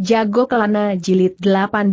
Jago Kelana Jilid 18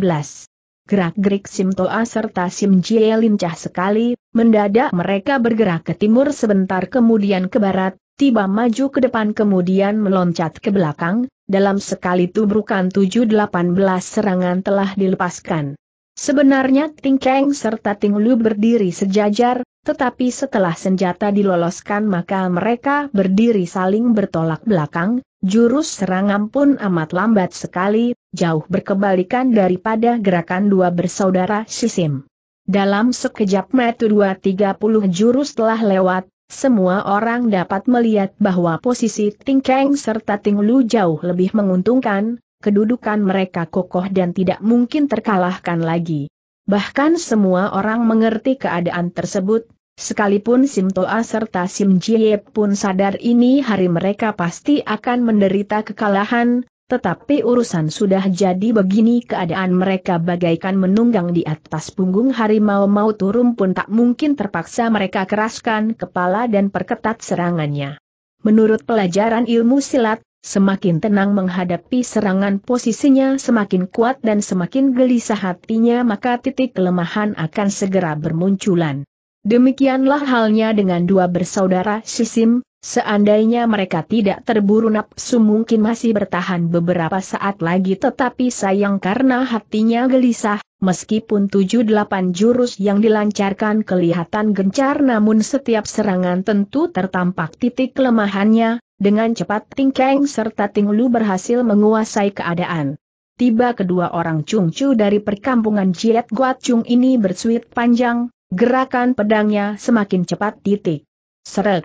Gerak-gerik Sim Toa serta Sim Jie lincah sekali, mendadak mereka bergerak ke timur sebentar kemudian ke barat, tiba maju ke depan kemudian meloncat ke belakang, dalam sekali tubrukan 7-18 serangan telah dilepaskan. Sebenarnya Ting Kang serta Ting Lu berdiri sejajar, tetapi setelah senjata diloloskan maka mereka berdiri saling bertolak belakang, Jurus serangan pun amat lambat sekali, jauh berkebalikan daripada gerakan dua bersaudara Sisim. Dalam sekejap metu dua tiga puluh jurus telah lewat, semua orang dapat melihat bahwa posisi Ting Kang serta Ting Lu jauh lebih menguntungkan, kedudukan mereka kokoh dan tidak mungkin terkalahkan lagi. Bahkan semua orang mengerti keadaan tersebut, Sekalipun Sim Toa serta Sim Jie pun sadar ini hari mereka pasti akan menderita kekalahan, tetapi urusan sudah jadi begini keadaan mereka bagaikan menunggang di atas punggung harimau mau turun pun tak mungkin terpaksa mereka keraskan kepala dan perketat serangannya. Menurut pelajaran ilmu silat, semakin tenang menghadapi serangan posisinya semakin kuat dan semakin gelisah hatinya maka titik kelemahan akan segera bermunculan. Demikianlah halnya dengan dua bersaudara Sisim, seandainya mereka tidak terburu nafsu mungkin masih bertahan beberapa saat lagi tetapi sayang karena hatinya gelisah, meskipun tujuh delapan jurus yang dilancarkan kelihatan gencar namun setiap serangan tentu tertampak titik kelemahannya, dengan cepat Ting Kang serta Ting Lu berhasil menguasai keadaan. Tiba kedua orang Chung Chu dari perkampungan Jiet Guat Chung ini bersuit panjang, Gerakan pedangnya semakin cepat titik. Seret.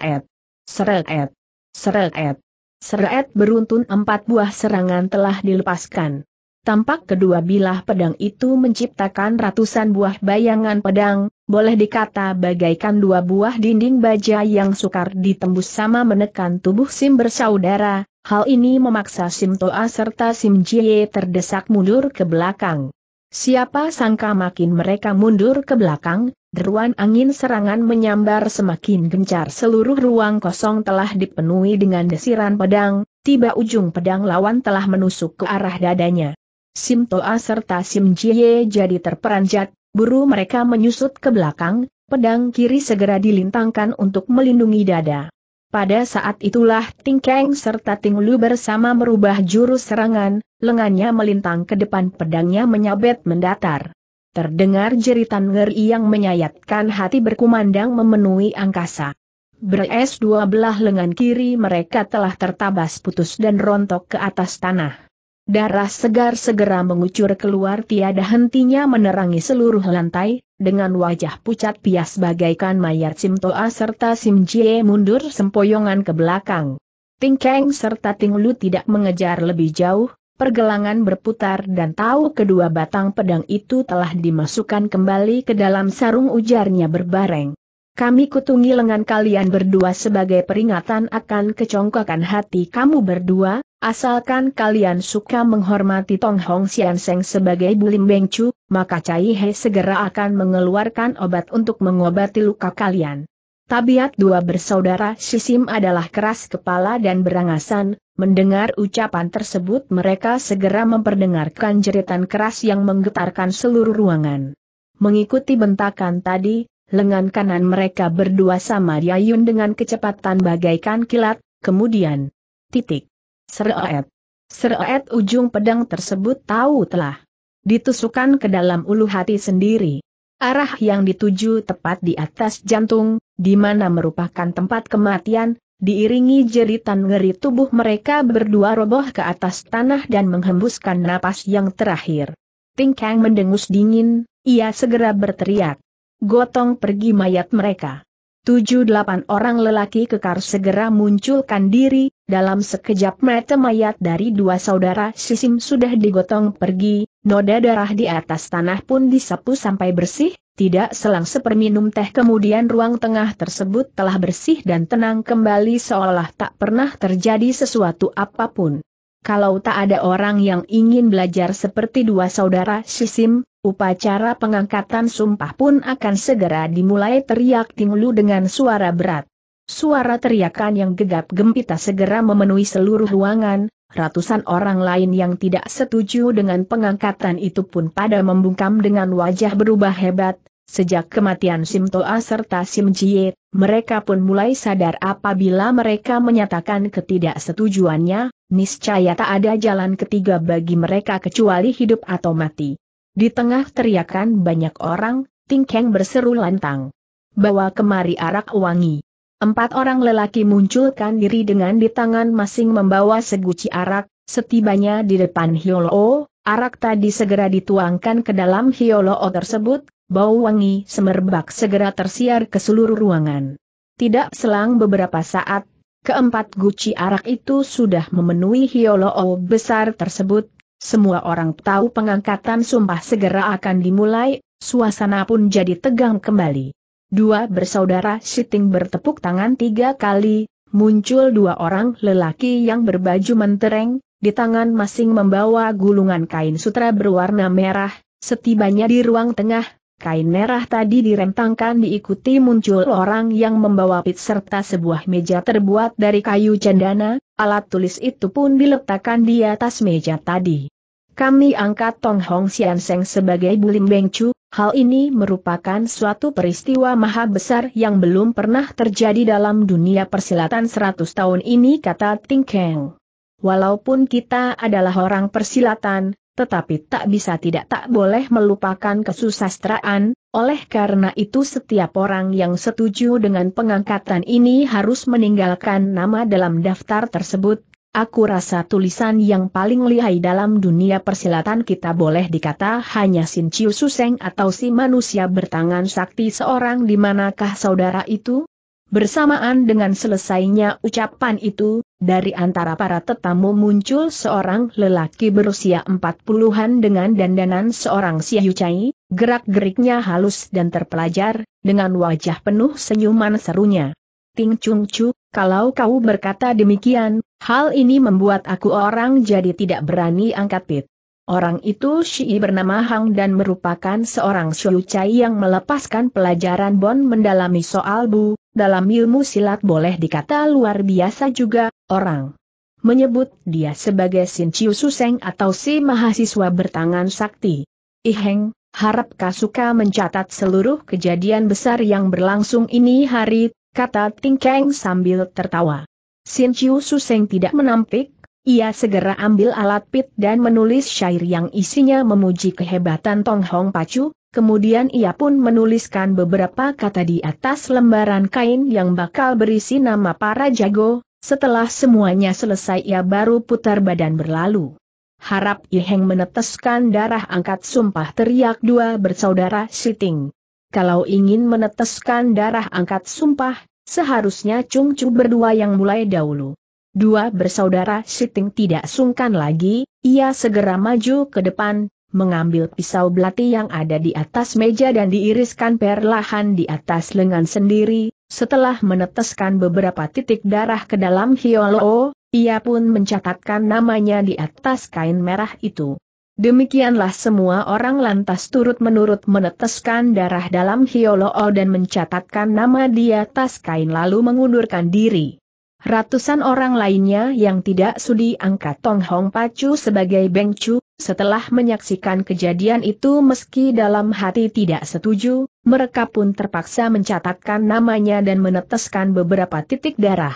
Seret. Seret. Seret beruntun empat buah serangan telah dilepaskan. Tampak kedua bilah pedang itu menciptakan ratusan buah bayangan pedang, boleh dikata bagaikan dua buah dinding baja yang sukar ditembus sama menekan tubuh Sim bersaudara, hal ini memaksa Sim Toa serta Sim Jie terdesak mundur ke belakang. Siapa sangka makin mereka mundur ke belakang, deruan angin serangan menyambar semakin gencar seluruh ruang kosong telah dipenuhi dengan desiran pedang, tiba ujung pedang lawan telah menusuk ke arah dadanya. Sim Toa serta Sim Jie jadi terperanjat, buru mereka menyusut ke belakang, pedang kiri segera dilintangkan untuk melindungi dada. Pada saat itulah Ting Kang serta Ting Lu bersama merubah jurus serangan, lengannya melintang ke depan pedangnya menyabet mendatar. Terdengar jeritan ngeri yang menyayatkan hati berkumandang memenuhi angkasa. Beres dua belah lengan kiri mereka telah tertabas putus dan rontok ke atas tanah. Darah segar segera mengucur keluar tiada hentinya menerangi seluruh lantai, dengan wajah pucat pias bagaikan mayat Sim Toa serta Sim Jie mundur sempoyongan ke belakang. Ting Keng serta Ting Lu tidak mengejar lebih jauh, pergelangan berputar dan tahu kedua batang pedang itu telah dimasukkan kembali ke dalam sarung ujarnya berbareng. Kami kutungi lengan kalian berdua sebagai peringatan akan kecongkakan hati kamu berdua, asalkan kalian suka menghormati Tong Hong Sian Seng sebagai Bulim Beng maka Cai He segera akan mengeluarkan obat untuk mengobati luka kalian. Tabiat dua bersaudara Sisim adalah keras kepala dan berangasan, mendengar ucapan tersebut mereka segera memperdengarkan jeritan keras yang menggetarkan seluruh ruangan. Mengikuti bentakan tadi, lengan kanan mereka berdua sama Yayun dengan kecepatan bagaikan kilat, kemudian titik. Seroet. Seroet ujung pedang tersebut tahu telah ditusukan ke dalam ulu hati sendiri. Arah yang dituju tepat di atas jantung, di mana merupakan tempat kematian, diiringi jeritan ngeri tubuh mereka berdua roboh ke atas tanah dan menghembuskan napas yang terakhir. Tingkang mendengus dingin, ia segera berteriak. Gotong pergi mayat mereka. Tujuh delapan orang lelaki kekar segera munculkan diri, dalam sekejap mata mayat dari dua saudara Sisim sudah digotong pergi, Noda darah di atas tanah pun disapu sampai bersih, tidak selang seperminum teh kemudian ruang tengah tersebut telah bersih dan tenang kembali seolah tak pernah terjadi sesuatu apapun. Kalau tak ada orang yang ingin belajar seperti dua saudara Sisim, upacara pengangkatan sumpah pun akan segera dimulai teriak Tinglu dengan suara berat. Suara teriakan yang gegap gempita segera memenuhi seluruh ruangan, ratusan orang lain yang tidak setuju dengan pengangkatan itu pun pada membungkam dengan wajah berubah hebat, Sejak kematian Sim Toa serta Sim Jie, mereka pun mulai sadar apabila mereka menyatakan ketidaksetujuannya, niscaya tak ada jalan ketiga bagi mereka kecuali hidup atau mati. Di tengah teriakan banyak orang, Ting Kang berseru lantang. Bawa kemari arak wangi. Empat orang lelaki munculkan diri dengan di tangan masing membawa seguci arak, setibanya di depan hiolo, arak tadi segera dituangkan ke dalam hiolo tersebut, bau wangi semerbak segera tersiar ke seluruh ruangan. Tidak selang beberapa saat, keempat guci arak itu sudah memenuhi hiolo besar tersebut, semua orang tahu pengangkatan sumpah segera akan dimulai, suasana pun jadi tegang kembali. Dua bersaudara Siting bertepuk tangan tiga kali, muncul dua orang lelaki yang berbaju mentereng, di tangan masing membawa gulungan kain sutra berwarna merah, setibanya di ruang tengah, kain merah tadi direntangkan diikuti muncul orang yang membawa pit serta sebuah meja terbuat dari kayu cendana, alat tulis itu pun diletakkan di atas meja tadi. Kami angkat Tong Hong Sian Seng sebagai Bulim Beng Chu, hal ini merupakan suatu peristiwa maha besar yang belum pernah terjadi dalam dunia persilatan 100 tahun ini kata Ting Keng. Walaupun kita adalah orang persilatan, tetapi tak bisa tidak tak boleh melupakan kesusastraan, oleh karena itu setiap orang yang setuju dengan pengangkatan ini harus meninggalkan nama dalam daftar tersebut, Aku rasa tulisan yang paling lihai dalam dunia persilatan kita boleh dikata hanya Sin Chiu Suseng atau si manusia bertangan sakti seorang di manakah saudara itu? Bersamaan dengan selesainya ucapan itu, dari antara para tetamu muncul seorang lelaki berusia empat puluhan dengan dandanan seorang Siayu Chai, gerak-geriknya halus dan terpelajar, dengan wajah penuh senyuman serunya. Ting Chung Chu, kalau kau berkata demikian, Hal ini membuat aku orang jadi tidak berani angkat pit. Orang itu Shi bernama Hang dan merupakan seorang Xiu Chai yang melepaskan pelajaran Bon mendalami soal Bu, dalam ilmu silat boleh dikata luar biasa juga, orang menyebut dia sebagai Sin Chiu Suseng atau si mahasiswa bertangan sakti. Iheng, harap Kasuka mencatat seluruh kejadian besar yang berlangsung ini hari, kata Ting Tingkeng sambil tertawa. Sin Chiu Suseng tidak menampik, ia segera ambil alat pit dan menulis syair yang isinya memuji kehebatan Tong Hong Pacu, kemudian ia pun menuliskan beberapa kata di atas lembaran kain yang bakal berisi nama para jago, setelah semuanya selesai ia baru putar badan berlalu. Harap Iheng meneteskan darah angkat sumpah teriak dua bersaudara Siting. Kalau ingin meneteskan darah angkat sumpah, Seharusnya Chung Chu berdua yang mulai dahulu. Dua bersaudara Siting tidak sungkan lagi, ia segera maju ke depan, mengambil pisau belati yang ada di atas meja dan diiriskan perlahan di atas lengan sendiri, setelah meneteskan beberapa titik darah ke dalam Hiolo, ia pun mencatatkan namanya di atas kain merah itu. Demikianlah semua orang lantas turut menurut meneteskan darah dalam Hioloo dan mencatatkan nama di atas kain lalu mengundurkan diri. Ratusan orang lainnya yang tidak sudi angkat Tong Hong Pacu sebagai Beng setelah menyaksikan kejadian itu meski dalam hati tidak setuju, mereka pun terpaksa mencatatkan namanya dan meneteskan beberapa titik darah.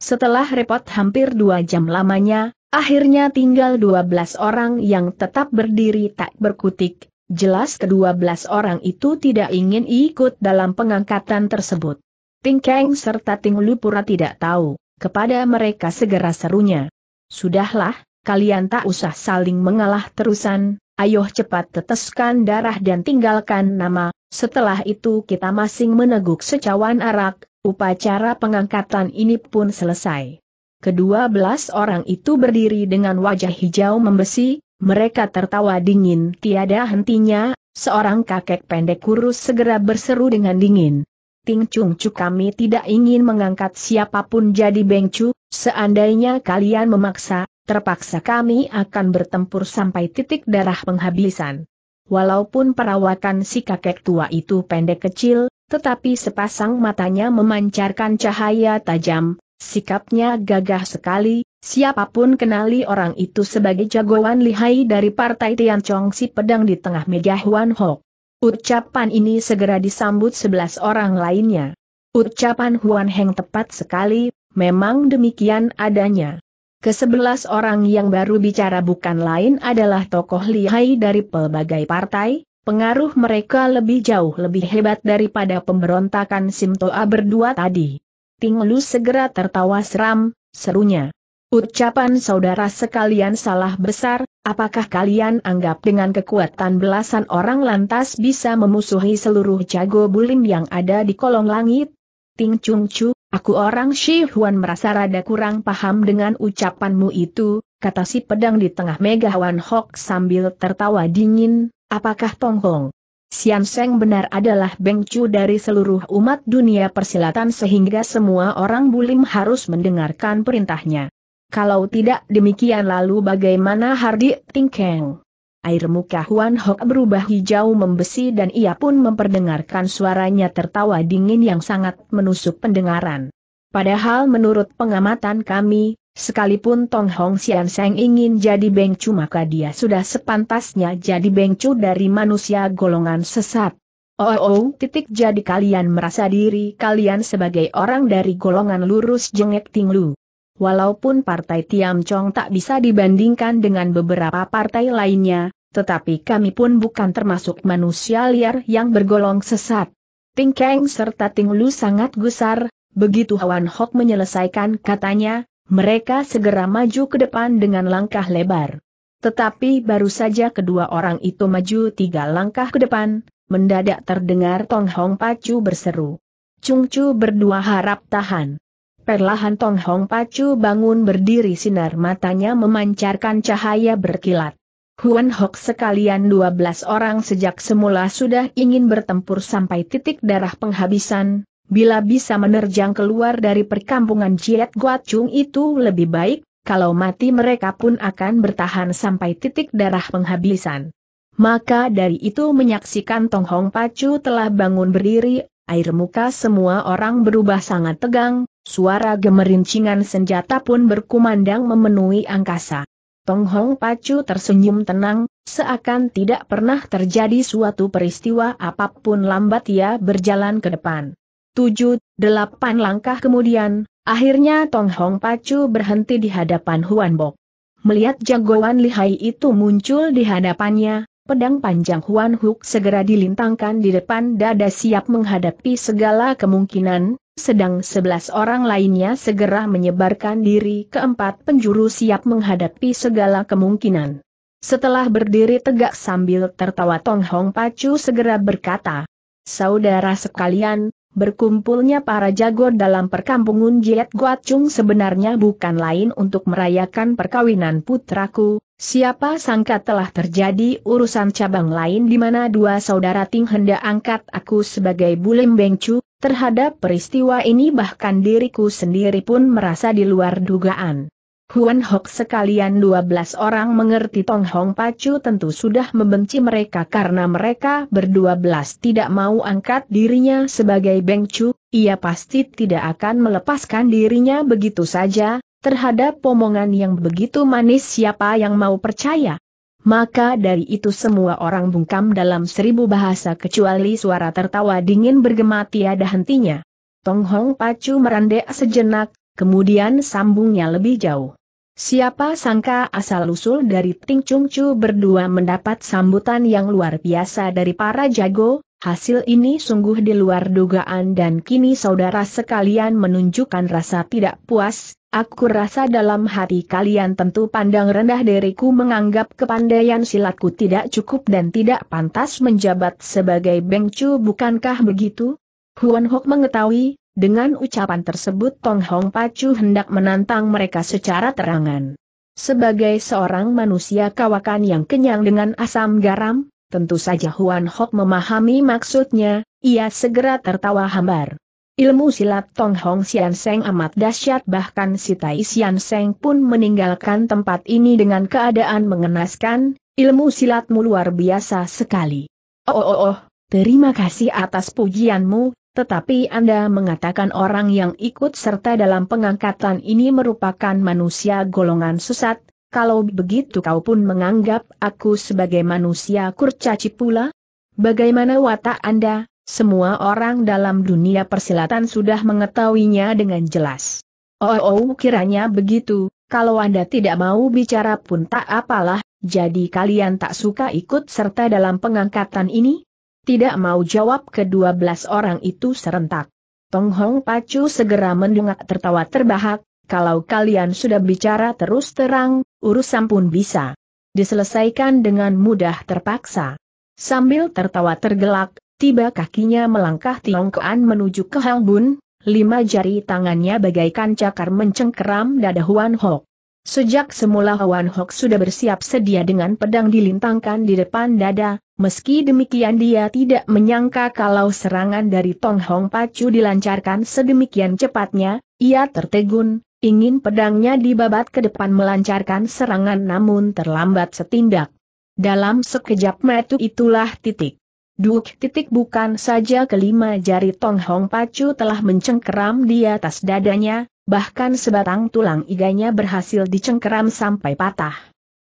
Setelah repot hampir dua jam lamanya, Akhirnya tinggal 12 orang yang tetap berdiri tak berkutik, jelas kedua 12 orang itu tidak ingin ikut dalam pengangkatan tersebut. Ting Kang serta Ting Lupura tidak tahu, kepada mereka segera serunya. Sudahlah, kalian tak usah saling mengalah terusan, ayo cepat teteskan darah dan tinggalkan nama, setelah itu kita masing meneguk secawan arak, upacara pengangkatan ini pun selesai. Kedua belas orang itu berdiri dengan wajah hijau membesi, mereka tertawa dingin tiada hentinya, seorang kakek pendek kurus segera berseru dengan dingin. Ting Chung Chu kami tidak ingin mengangkat siapapun jadi bengcu, seandainya kalian memaksa, terpaksa kami akan bertempur sampai titik darah penghabisan. Walaupun perawakan si kakek tua itu pendek kecil, tetapi sepasang matanya memancarkan cahaya tajam, Sikapnya gagah sekali, siapapun kenali orang itu sebagai jagoan lihai dari partai Chong si pedang di tengah meja Huan Ho. Ucapan ini segera disambut sebelas orang lainnya. Ucapan Huan Heng tepat sekali, memang demikian adanya. Kesebelas orang yang baru bicara bukan lain adalah tokoh lihai dari pelbagai partai, pengaruh mereka lebih jauh lebih hebat daripada pemberontakan Simtoa berdua tadi. Ting Lu segera tertawa seram, serunya. Ucapan saudara sekalian salah besar, apakah kalian anggap dengan kekuatan belasan orang lantas bisa memusuhi seluruh jago bulim yang ada di kolong langit? Ting Chung Chu, aku orang Shi Huan merasa rada kurang paham dengan ucapanmu itu, kata si pedang di tengah Mega Wan Hok sambil tertawa dingin, apakah Tong Hong? Sian Seng benar adalah bengcu dari seluruh umat dunia persilatan sehingga semua orang bulim harus mendengarkan perintahnya. Kalau tidak demikian lalu bagaimana Hardi Tingkeng? Air muka Huan Hok berubah hijau membesi dan ia pun memperdengarkan suaranya tertawa dingin yang sangat menusuk pendengaran. Padahal menurut pengamatan kami, Sekalipun Tong Hong Sian Seng ingin jadi bengcu maka dia sudah sepantasnya jadi bengcu dari manusia golongan sesat. Oh, oh, oh titik jadi kalian merasa diri kalian sebagai orang dari golongan lurus jengek tinglu. Walaupun partai Tiam Chong tak bisa dibandingkan dengan beberapa partai lainnya, tetapi kami pun bukan termasuk manusia liar yang bergolong sesat. Ting Keng serta Ting Lu sangat gusar, begitu Hawan Hok menyelesaikan katanya, mereka segera maju ke depan dengan langkah lebar. Tetapi baru saja kedua orang itu maju tiga langkah ke depan, mendadak terdengar Tong Hong Pacu berseru. Chung Chu berdua harap tahan. Perlahan Tong Hong Pacu bangun berdiri sinar matanya memancarkan cahaya berkilat. Huan Hok sekalian 12 orang sejak semula sudah ingin bertempur sampai titik darah penghabisan, Bila bisa menerjang keluar dari perkampungan Ciet Guacung itu lebih baik, kalau mati mereka pun akan bertahan sampai titik darah penghabisan. Maka dari itu menyaksikan Tong Hong Pacu telah bangun berdiri, air muka semua orang berubah sangat tegang, suara gemerincingan senjata pun berkumandang memenuhi angkasa. Tong Hong Pacu tersenyum tenang, seakan tidak pernah terjadi suatu peristiwa apapun lambat ia berjalan ke depan tujuh, delapan langkah kemudian, akhirnya Tong Hong Pacu berhenti di hadapan Huan Bok. Melihat jagoan lihai itu muncul di hadapannya, pedang panjang Huan Huk segera dilintangkan di depan dada siap menghadapi segala kemungkinan, sedang sebelas orang lainnya segera menyebarkan diri ke empat penjuru siap menghadapi segala kemungkinan. Setelah berdiri tegak sambil tertawa Tong Hong Pacu segera berkata, Saudara sekalian, Berkumpulnya para jago dalam perkampungan Jiet Chung sebenarnya bukan lain untuk merayakan perkawinan putraku, siapa sangka telah terjadi urusan cabang lain di mana dua saudara Ting hendak angkat aku sebagai Bulim Bengcu, terhadap peristiwa ini bahkan diriku sendiri pun merasa di luar dugaan. Huan Hok sekalian 12 orang mengerti Tong Hong Pacu tentu sudah membenci mereka karena mereka berdua belas tidak mau angkat dirinya sebagai Beng Chu, ia pasti tidak akan melepaskan dirinya begitu saja, terhadap omongan yang begitu manis siapa yang mau percaya. Maka dari itu semua orang bungkam dalam seribu bahasa kecuali suara tertawa dingin bergema tiada hentinya. Tong Hong Pacu merandek sejenak, Kemudian sambungnya lebih jauh. Siapa sangka asal-usul dari Ting Chung Chu berdua mendapat sambutan yang luar biasa dari para jago, hasil ini sungguh di luar dugaan dan kini saudara sekalian menunjukkan rasa tidak puas, aku rasa dalam hati kalian tentu pandang rendah diriku menganggap kepandaian silatku tidak cukup dan tidak pantas menjabat sebagai Beng Chu bukankah begitu? Huan Hok mengetahui, dengan ucapan tersebut Tong Hong Pacu hendak menantang mereka secara terangan. Sebagai seorang manusia kawakan yang kenyang dengan asam garam, tentu saja Huan Hok memahami maksudnya, ia segera tertawa hambar. Ilmu silat Tong Hong Sian Seng amat dahsyat bahkan si Tai Sian Seng pun meninggalkan tempat ini dengan keadaan mengenaskan, ilmu silatmu luar biasa sekali. Oh oh oh, oh terima kasih atas pujianmu, tetapi Anda mengatakan orang yang ikut serta dalam pengangkatan ini merupakan manusia golongan sesat, kalau begitu kau pun menganggap aku sebagai manusia kurcaci pula? Bagaimana watak Anda? Semua orang dalam dunia persilatan sudah mengetahuinya dengan jelas. Oh, oh kiranya begitu, kalau Anda tidak mau bicara pun tak apalah, jadi kalian tak suka ikut serta dalam pengangkatan ini? Tidak mau jawab kedua belas orang itu serentak. Tong Hong Pacu segera mendungak tertawa terbahak, kalau kalian sudah bicara terus terang, urusan pun bisa diselesaikan dengan mudah terpaksa. Sambil tertawa tergelak, tiba kakinya melangkah Kuan menuju ke Hang Bun, lima jari tangannya bagaikan cakar mencengkeram dada Huan Hok. Sejak semula Hwan Hok sudah bersiap sedia dengan pedang dilintangkan di depan dada, meski demikian dia tidak menyangka kalau serangan dari Tong Hong Pacu dilancarkan sedemikian cepatnya, ia tertegun, ingin pedangnya dibabat ke depan melancarkan serangan namun terlambat setindak. Dalam sekejap metu itulah titik. Duk titik bukan saja kelima jari Tong Hong Pacu telah mencengkeram di atas dadanya, bahkan sebatang tulang iganya berhasil dicengkeram sampai patah.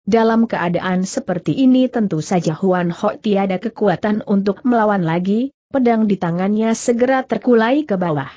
Dalam keadaan seperti ini tentu saja Huan Ho tiada kekuatan untuk melawan lagi, pedang di tangannya segera terkulai ke bawah.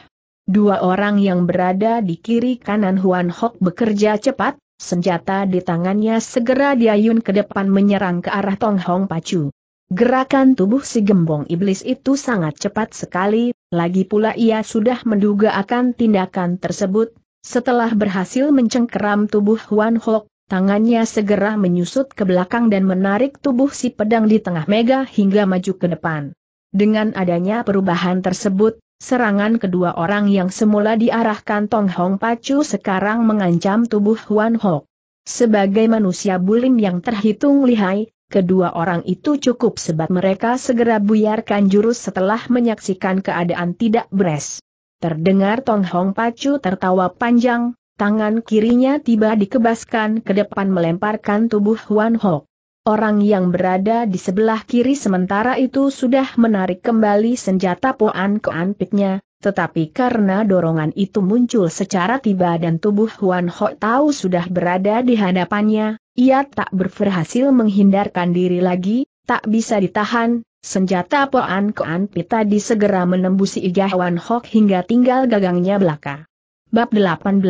Dua orang yang berada di kiri kanan Huan Ho bekerja cepat, senjata di tangannya segera diayun ke depan menyerang ke arah Tong Hong Pacu. Gerakan tubuh si gembong iblis itu sangat cepat sekali, lagi pula ia sudah menduga akan tindakan tersebut. Setelah berhasil mencengkeram tubuh Huan Hok, tangannya segera menyusut ke belakang dan menarik tubuh si pedang di tengah mega hingga maju ke depan. Dengan adanya perubahan tersebut, serangan kedua orang yang semula diarahkan Tong Hong Pacu sekarang mengancam tubuh Huan Hok. Sebagai manusia bulim yang terhitung lihai, Kedua orang itu cukup sebab mereka segera buyarkan jurus setelah menyaksikan keadaan tidak beres. Terdengar Tong Hong Pacu tertawa panjang, tangan kirinya tiba dikebaskan ke depan melemparkan tubuh Huan Hok. Orang yang berada di sebelah kiri sementara itu sudah menarik kembali senjata poan ke anpiknya, tetapi karena dorongan itu muncul secara tiba dan tubuh Huan Hok tahu sudah berada di hadapannya, ia tak berhasil menghindarkan diri lagi, tak bisa ditahan, senjata Poan Koan Pita disegera menembusi iga Wan Hok hingga tinggal gagangnya belaka. Bab 18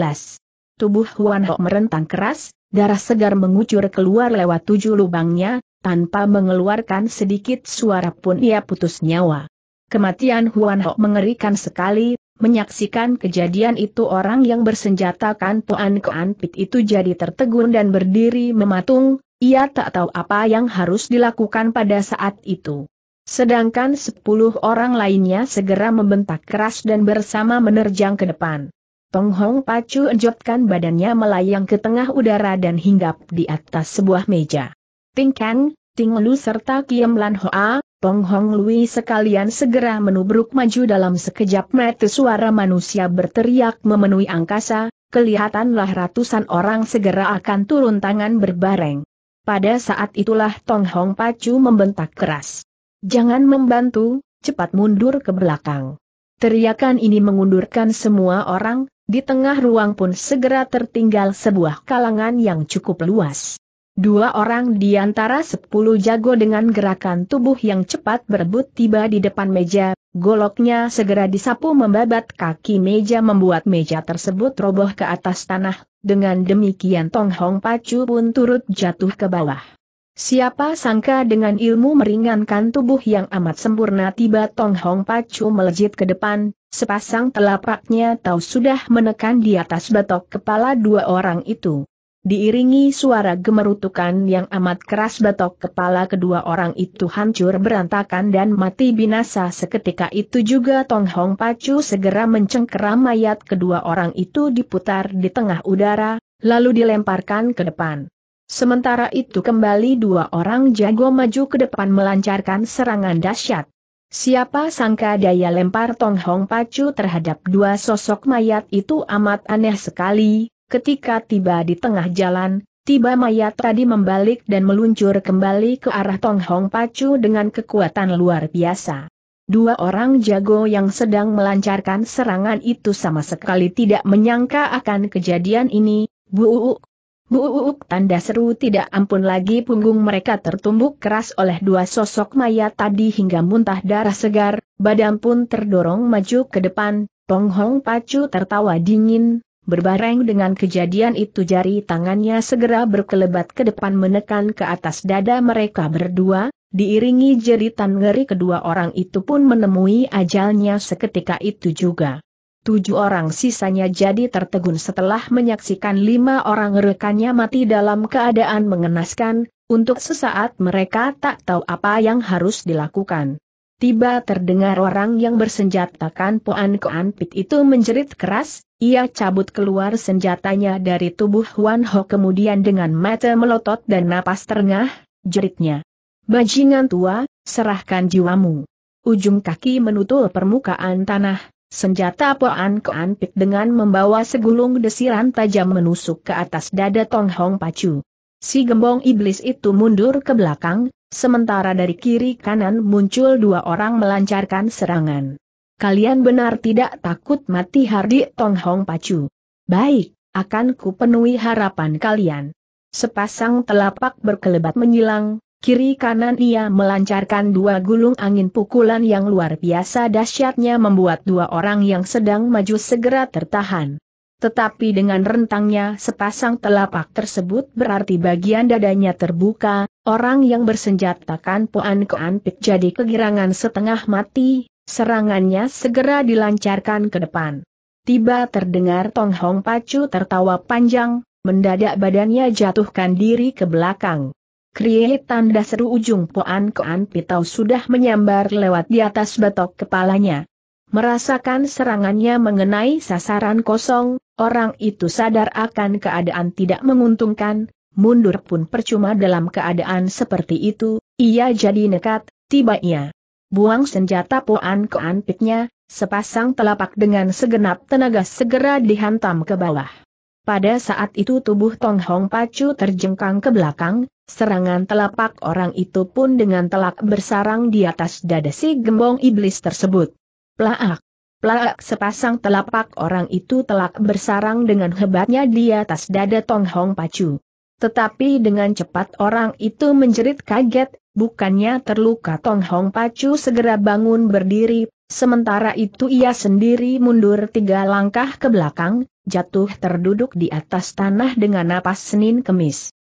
Tubuh Huan Hok merentang keras, darah segar mengucur keluar lewat tujuh lubangnya, tanpa mengeluarkan sedikit suara pun ia putus nyawa. Kematian Huan Hok mengerikan sekali, Menyaksikan kejadian itu orang yang bersenjatakan bersenjata Kean kan keanpit itu jadi tertegun dan berdiri mematung, ia tak tahu apa yang harus dilakukan pada saat itu. Sedangkan sepuluh orang lainnya segera membentak keras dan bersama menerjang ke depan. Tong Hong Pacu enjotkan badannya melayang ke tengah udara dan hinggap di atas sebuah meja. Ting Kang, Ting Lu serta Kiem Lan Hoa, Tong Hong Lui sekalian segera menubruk maju dalam sekejap mata suara manusia berteriak memenuhi angkasa, kelihatanlah ratusan orang segera akan turun tangan berbareng. Pada saat itulah Tong Hong Pacu membentak keras. Jangan membantu, cepat mundur ke belakang. Teriakan ini mengundurkan semua orang, di tengah ruang pun segera tertinggal sebuah kalangan yang cukup luas. Dua orang di antara sepuluh jago dengan gerakan tubuh yang cepat berebut tiba di depan meja, goloknya segera disapu membabat kaki meja membuat meja tersebut roboh ke atas tanah, dengan demikian Tong Hong Pacu pun turut jatuh ke bawah. Siapa sangka dengan ilmu meringankan tubuh yang amat sempurna tiba Tong Hong Pacu melejit ke depan, sepasang telapaknya tahu sudah menekan di atas batok kepala dua orang itu diiringi suara gemerutukan yang amat keras batok kepala kedua orang itu hancur berantakan dan mati binasa seketika itu juga Tong Hong Pacu segera mencengkeram mayat kedua orang itu diputar di tengah udara, lalu dilemparkan ke depan. Sementara itu kembali dua orang jago maju ke depan melancarkan serangan dahsyat. Siapa sangka daya lempar Tong Hong Pacu terhadap dua sosok mayat itu amat aneh sekali, Ketika tiba di tengah jalan, tiba mayat tadi membalik dan meluncur kembali ke arah Tong Hong Pacu dengan kekuatan luar biasa. Dua orang jago yang sedang melancarkan serangan itu sama sekali tidak menyangka akan kejadian ini, Bu Uuk. Bu tanda seru tidak ampun lagi punggung mereka tertumbuk keras oleh dua sosok mayat tadi hingga muntah darah segar, badan pun terdorong maju ke depan, Tong Hong Pacu tertawa dingin, Berbareng dengan kejadian itu jari tangannya segera berkelebat ke depan menekan ke atas dada mereka berdua, diiringi jeritan ngeri kedua orang itu pun menemui ajalnya seketika itu juga. Tujuh orang sisanya jadi tertegun setelah menyaksikan lima orang rekannya mati dalam keadaan mengenaskan, untuk sesaat mereka tak tahu apa yang harus dilakukan tiba terdengar orang yang bersenjatakan Poan Koan Pit itu menjerit keras, ia cabut keluar senjatanya dari tubuh Huan Ho kemudian dengan mata melotot dan napas terengah, jeritnya. Bajingan tua, serahkan jiwamu. Ujung kaki menutul permukaan tanah, senjata Poan Koan Pit dengan membawa segulung desiran tajam menusuk ke atas dada Tong Hong Pacu. Si gembong iblis itu mundur ke belakang, Sementara dari kiri kanan muncul dua orang melancarkan serangan. Kalian benar tidak takut mati Hardi Tong Hong Pacu. Baik, akan kupenuhi harapan kalian. Sepasang telapak berkelebat menyilang, kiri kanan ia melancarkan dua gulung angin pukulan yang luar biasa dahsyatnya membuat dua orang yang sedang maju segera tertahan. Tetapi dengan rentangnya sepasang telapak tersebut berarti bagian dadanya terbuka, orang yang bersenjatakan Poan Keanpit jadi kegirangan setengah mati, serangannya segera dilancarkan ke depan. Tiba terdengar Tong Hong Pacu tertawa panjang, mendadak badannya jatuhkan diri ke belakang. Kriye tanda seru ujung Poan Pitau sudah menyambar lewat di atas batok kepalanya. Merasakan serangannya mengenai sasaran kosong, orang itu sadar akan keadaan tidak menguntungkan, mundur pun percuma dalam keadaan seperti itu, ia jadi nekat, tiba-ia. Buang senjata poan ke anpiknya, sepasang telapak dengan segenap tenaga segera dihantam ke bawah. Pada saat itu tubuh Tong Hong Pacu terjengkang ke belakang, serangan telapak orang itu pun dengan telak bersarang di atas dada si gembong iblis tersebut. Plaak. Plaak sepasang telapak orang itu telak bersarang dengan hebatnya di atas dada Tong Hong Pacu. Tetapi dengan cepat orang itu menjerit kaget, bukannya terluka Tong Hong Pacu segera bangun berdiri, sementara itu ia sendiri mundur tiga langkah ke belakang, jatuh terduduk di atas tanah dengan napas Senin kemis.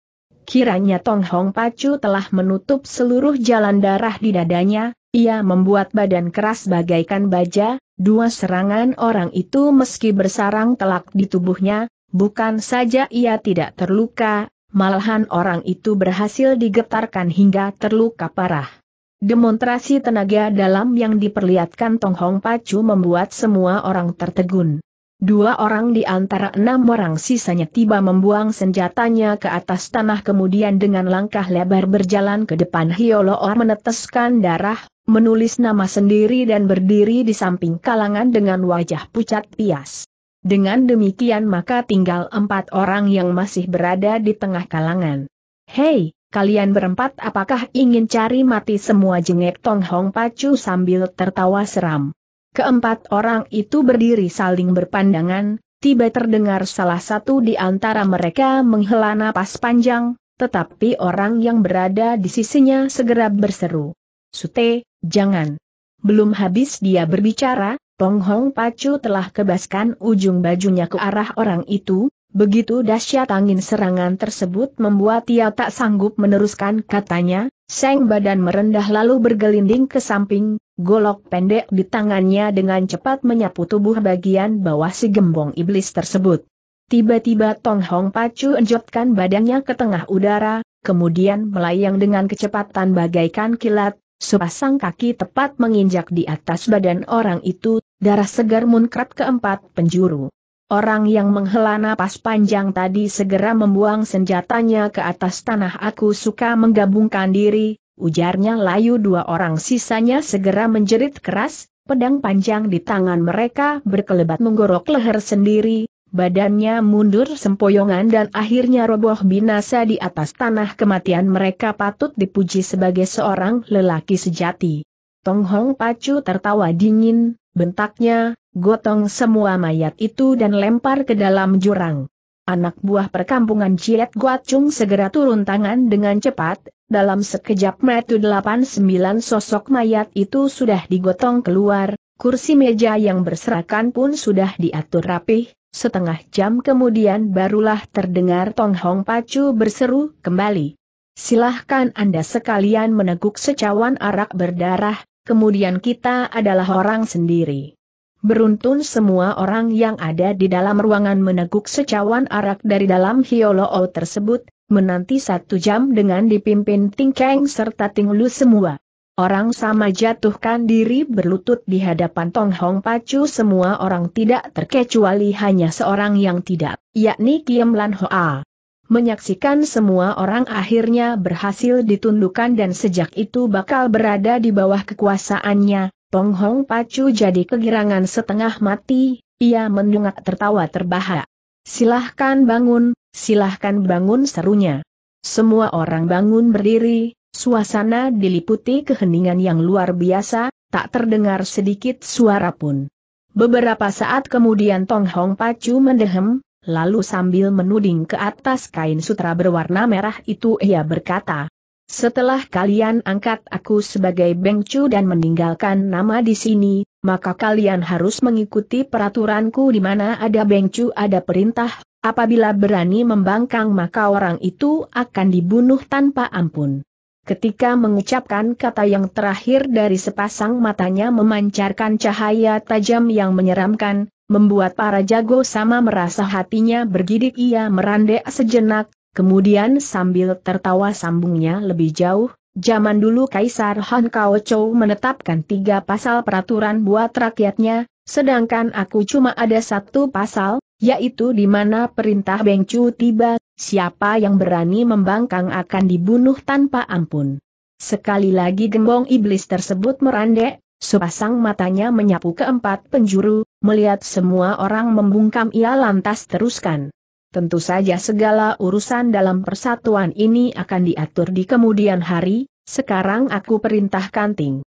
Kiranya Tong Hong Pacu telah menutup seluruh jalan darah di dadanya, ia membuat badan keras bagaikan baja, dua serangan orang itu meski bersarang telak di tubuhnya, bukan saja ia tidak terluka, malahan orang itu berhasil digetarkan hingga terluka parah. Demonstrasi tenaga dalam yang diperlihatkan Tong Hong Pacu membuat semua orang tertegun. Dua orang di antara enam orang sisanya tiba membuang senjatanya ke atas tanah kemudian dengan langkah lebar berjalan ke depan Hioloor meneteskan darah, menulis nama sendiri dan berdiri di samping kalangan dengan wajah pucat pias. Dengan demikian maka tinggal empat orang yang masih berada di tengah kalangan. Hei, kalian berempat apakah ingin cari mati semua jengek Tong Hong Pacu sambil tertawa seram. Keempat orang itu berdiri saling berpandangan, tiba terdengar salah satu di antara mereka menghela napas panjang, tetapi orang yang berada di sisinya segera berseru. Sute, jangan. Belum habis dia berbicara, Tong Hong Pacu telah kebaskan ujung bajunya ke arah orang itu, begitu dahsyat angin serangan tersebut membuat ia tak sanggup meneruskan katanya, seng badan merendah lalu bergelinding ke samping, Golok pendek di tangannya dengan cepat menyapu tubuh bagian bawah si gembong iblis tersebut. Tiba-tiba Tong Hong Pacu enjotkan badannya ke tengah udara, kemudian melayang dengan kecepatan bagaikan kilat, sepasang kaki tepat menginjak di atas badan orang itu, darah segar munkrat keempat penjuru. Orang yang menghela napas panjang tadi segera membuang senjatanya ke atas tanah aku suka menggabungkan diri, ujarnya layu dua orang sisanya segera menjerit keras, pedang panjang di tangan mereka berkelebat menggorok leher sendiri, badannya mundur sempoyongan dan akhirnya roboh binasa di atas tanah kematian mereka patut dipuji sebagai seorang lelaki sejati. Tong Hong Pacu tertawa dingin, bentaknya, gotong semua mayat itu dan lempar ke dalam jurang. Anak buah perkampungan Guat Chung segera turun tangan dengan cepat, dalam sekejap metu 89 sosok mayat itu sudah digotong keluar, kursi meja yang berserakan pun sudah diatur rapih, setengah jam kemudian barulah terdengar Tong Hong Pacu berseru kembali. Silahkan Anda sekalian meneguk secawan arak berdarah, kemudian kita adalah orang sendiri. Beruntun semua orang yang ada di dalam ruangan meneguk secawan arak dari dalam hioloo tersebut, menanti satu jam dengan dipimpin Ting serta tinglu semua. Orang sama jatuhkan diri berlutut di hadapan Tong Hong Pacu semua orang tidak terkecuali hanya seorang yang tidak, yakni Kiem Lan Hoa. Menyaksikan semua orang akhirnya berhasil ditundukkan dan sejak itu bakal berada di bawah kekuasaannya, Tong Hong Pacu jadi kegirangan setengah mati, ia mendungak tertawa terbahak. Silahkan bangun, silahkan bangun serunya. Semua orang bangun berdiri, suasana diliputi keheningan yang luar biasa, tak terdengar sedikit suara pun. Beberapa saat kemudian Tong Hong Pacu mendehem, lalu sambil menuding ke atas kain sutra berwarna merah itu ia berkata, setelah kalian angkat aku sebagai Bengcu dan meninggalkan nama di sini, maka kalian harus mengikuti peraturanku di mana ada Bengcu ada perintah, apabila berani membangkang maka orang itu akan dibunuh tanpa ampun. Ketika mengucapkan kata yang terakhir dari sepasang matanya memancarkan cahaya tajam yang menyeramkan, membuat para jago sama merasa hatinya bergidik ia merandek sejenak, Kemudian sambil tertawa sambungnya lebih jauh, zaman dulu Kaisar Han Kao Chou menetapkan tiga pasal peraturan buat rakyatnya, sedangkan aku cuma ada satu pasal, yaitu di mana perintah Beng Chu tiba, siapa yang berani membangkang akan dibunuh tanpa ampun. Sekali lagi gembong iblis tersebut merandek, sepasang matanya menyapu keempat penjuru, melihat semua orang membungkam ia lantas teruskan tentu saja segala urusan dalam persatuan ini akan diatur di kemudian hari, sekarang aku perintahkan Ting.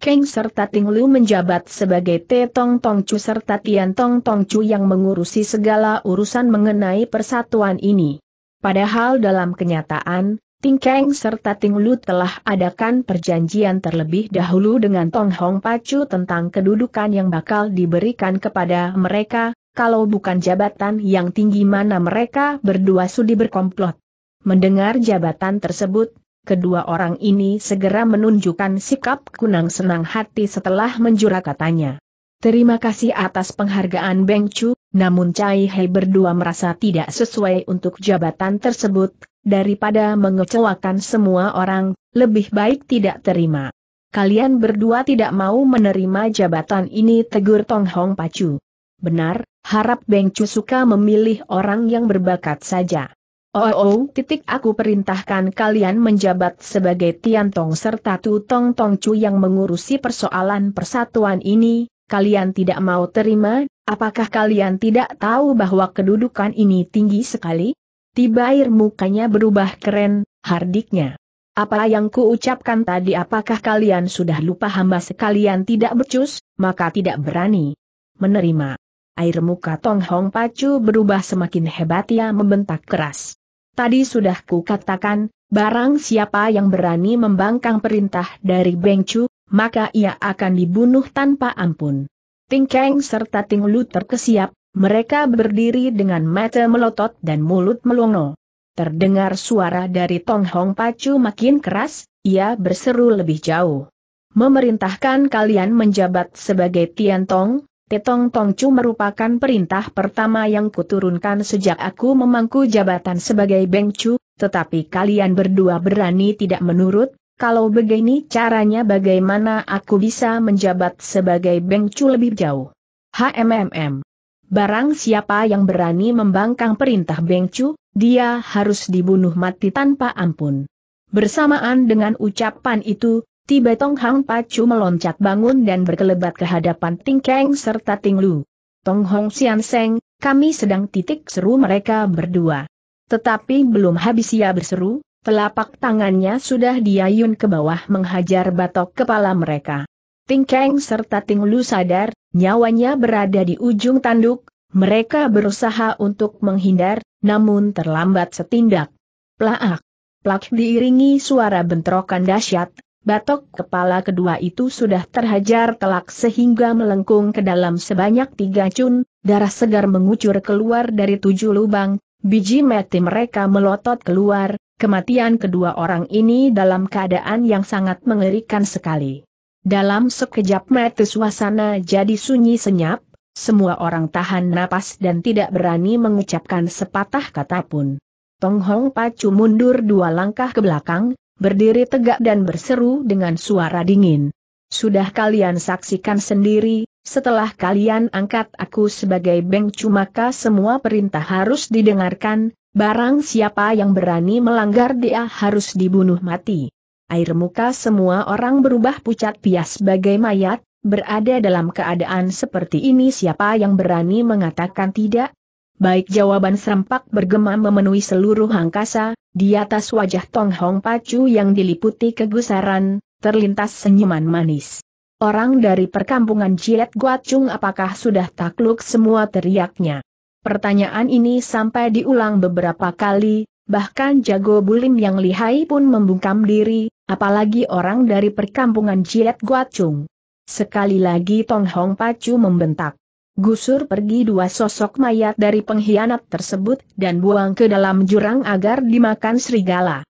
Keng serta Ting Lu menjabat sebagai Te Tong Tong Chu serta Tian Tong Tong Chu yang mengurusi segala urusan mengenai persatuan ini. Padahal dalam kenyataan, Ting Keng serta Ting Lu telah adakan perjanjian terlebih dahulu dengan Tong Hong Pacu tentang kedudukan yang bakal diberikan kepada mereka, kalau bukan jabatan yang tinggi mana mereka berdua sudi berkomplot. Mendengar jabatan tersebut, kedua orang ini segera menunjukkan sikap kunang senang hati setelah menjura katanya. Terima kasih atas penghargaan Beng Chu, namun Cai Hei berdua merasa tidak sesuai untuk jabatan tersebut, daripada mengecewakan semua orang, lebih baik tidak terima. Kalian berdua tidak mau menerima jabatan ini tegur Tong Hong Pacu. Benar, harap Beng suka memilih orang yang berbakat saja. Oh, oh, oh titik aku perintahkan kalian menjabat sebagai Tian Tong serta Tu Tong Tong Cu yang mengurusi persoalan persatuan ini, kalian tidak mau terima, apakah kalian tidak tahu bahwa kedudukan ini tinggi sekali? Tiba air mukanya berubah keren, hardiknya. Apa yang kuucapkan tadi apakah kalian sudah lupa hamba sekalian tidak becus, maka tidak berani menerima air muka Tong Hong Pacu berubah semakin hebat ia membentak keras. Tadi sudah kukatakan, barang siapa yang berani membangkang perintah dari Beng Chu, maka ia akan dibunuh tanpa ampun. Ting Kang serta Ting Lu terkesiap, mereka berdiri dengan mata melotot dan mulut melongo. Terdengar suara dari Tong Hong Pacu makin keras, ia berseru lebih jauh memerintahkan kalian menjabat sebagai Tian Tong. Tetong Tongcu merupakan perintah pertama yang kuturunkan sejak aku memangku jabatan sebagai Bengcu, tetapi kalian berdua berani tidak menurut, kalau begini caranya bagaimana aku bisa menjabat sebagai Bengcu lebih jauh. HMMM. Barang siapa yang berani membangkang perintah Bengcu, dia harus dibunuh mati tanpa ampun. Bersamaan dengan ucapan itu, Tiba Tong Hang Pacu meloncat bangun dan berkelebat ke hadapan Ting Kang serta Ting Lu. Tong Hong Sian Seng, kami sedang titik seru mereka berdua. Tetapi belum habis ia berseru, telapak tangannya sudah diayun ke bawah menghajar batok kepala mereka. Ting Kang serta Ting Lu sadar, nyawanya berada di ujung tanduk, mereka berusaha untuk menghindar, namun terlambat setindak. Plaak! Plak diiringi suara bentrokan dahsyat, Batok kepala kedua itu sudah terhajar telak sehingga melengkung ke dalam sebanyak tiga cun, darah segar mengucur keluar dari tujuh lubang, biji mati mereka melotot keluar, kematian kedua orang ini dalam keadaan yang sangat mengerikan sekali. Dalam sekejap mati suasana jadi sunyi senyap, semua orang tahan napas dan tidak berani mengucapkan sepatah kata pun. Tong Hong Pacu mundur dua langkah ke belakang, berdiri tegak dan berseru dengan suara dingin. Sudah kalian saksikan sendiri, setelah kalian angkat aku sebagai bengcu maka semua perintah harus didengarkan, barang siapa yang berani melanggar dia harus dibunuh mati. Air muka semua orang berubah pucat pias sebagai mayat, berada dalam keadaan seperti ini siapa yang berani mengatakan tidak, Baik jawaban serempak bergema memenuhi seluruh angkasa, di atas wajah Tong Hong Pacu yang diliputi kegusaran, terlintas senyuman manis. Orang dari perkampungan Cilet Guacung apakah sudah takluk semua teriaknya. Pertanyaan ini sampai diulang beberapa kali, bahkan jago bulim yang lihai pun membungkam diri, apalagi orang dari perkampungan Cilet Guacung. Sekali lagi Tong Hong Pacu membentak. Gusur pergi dua sosok mayat dari pengkhianat tersebut dan buang ke dalam jurang agar dimakan serigala.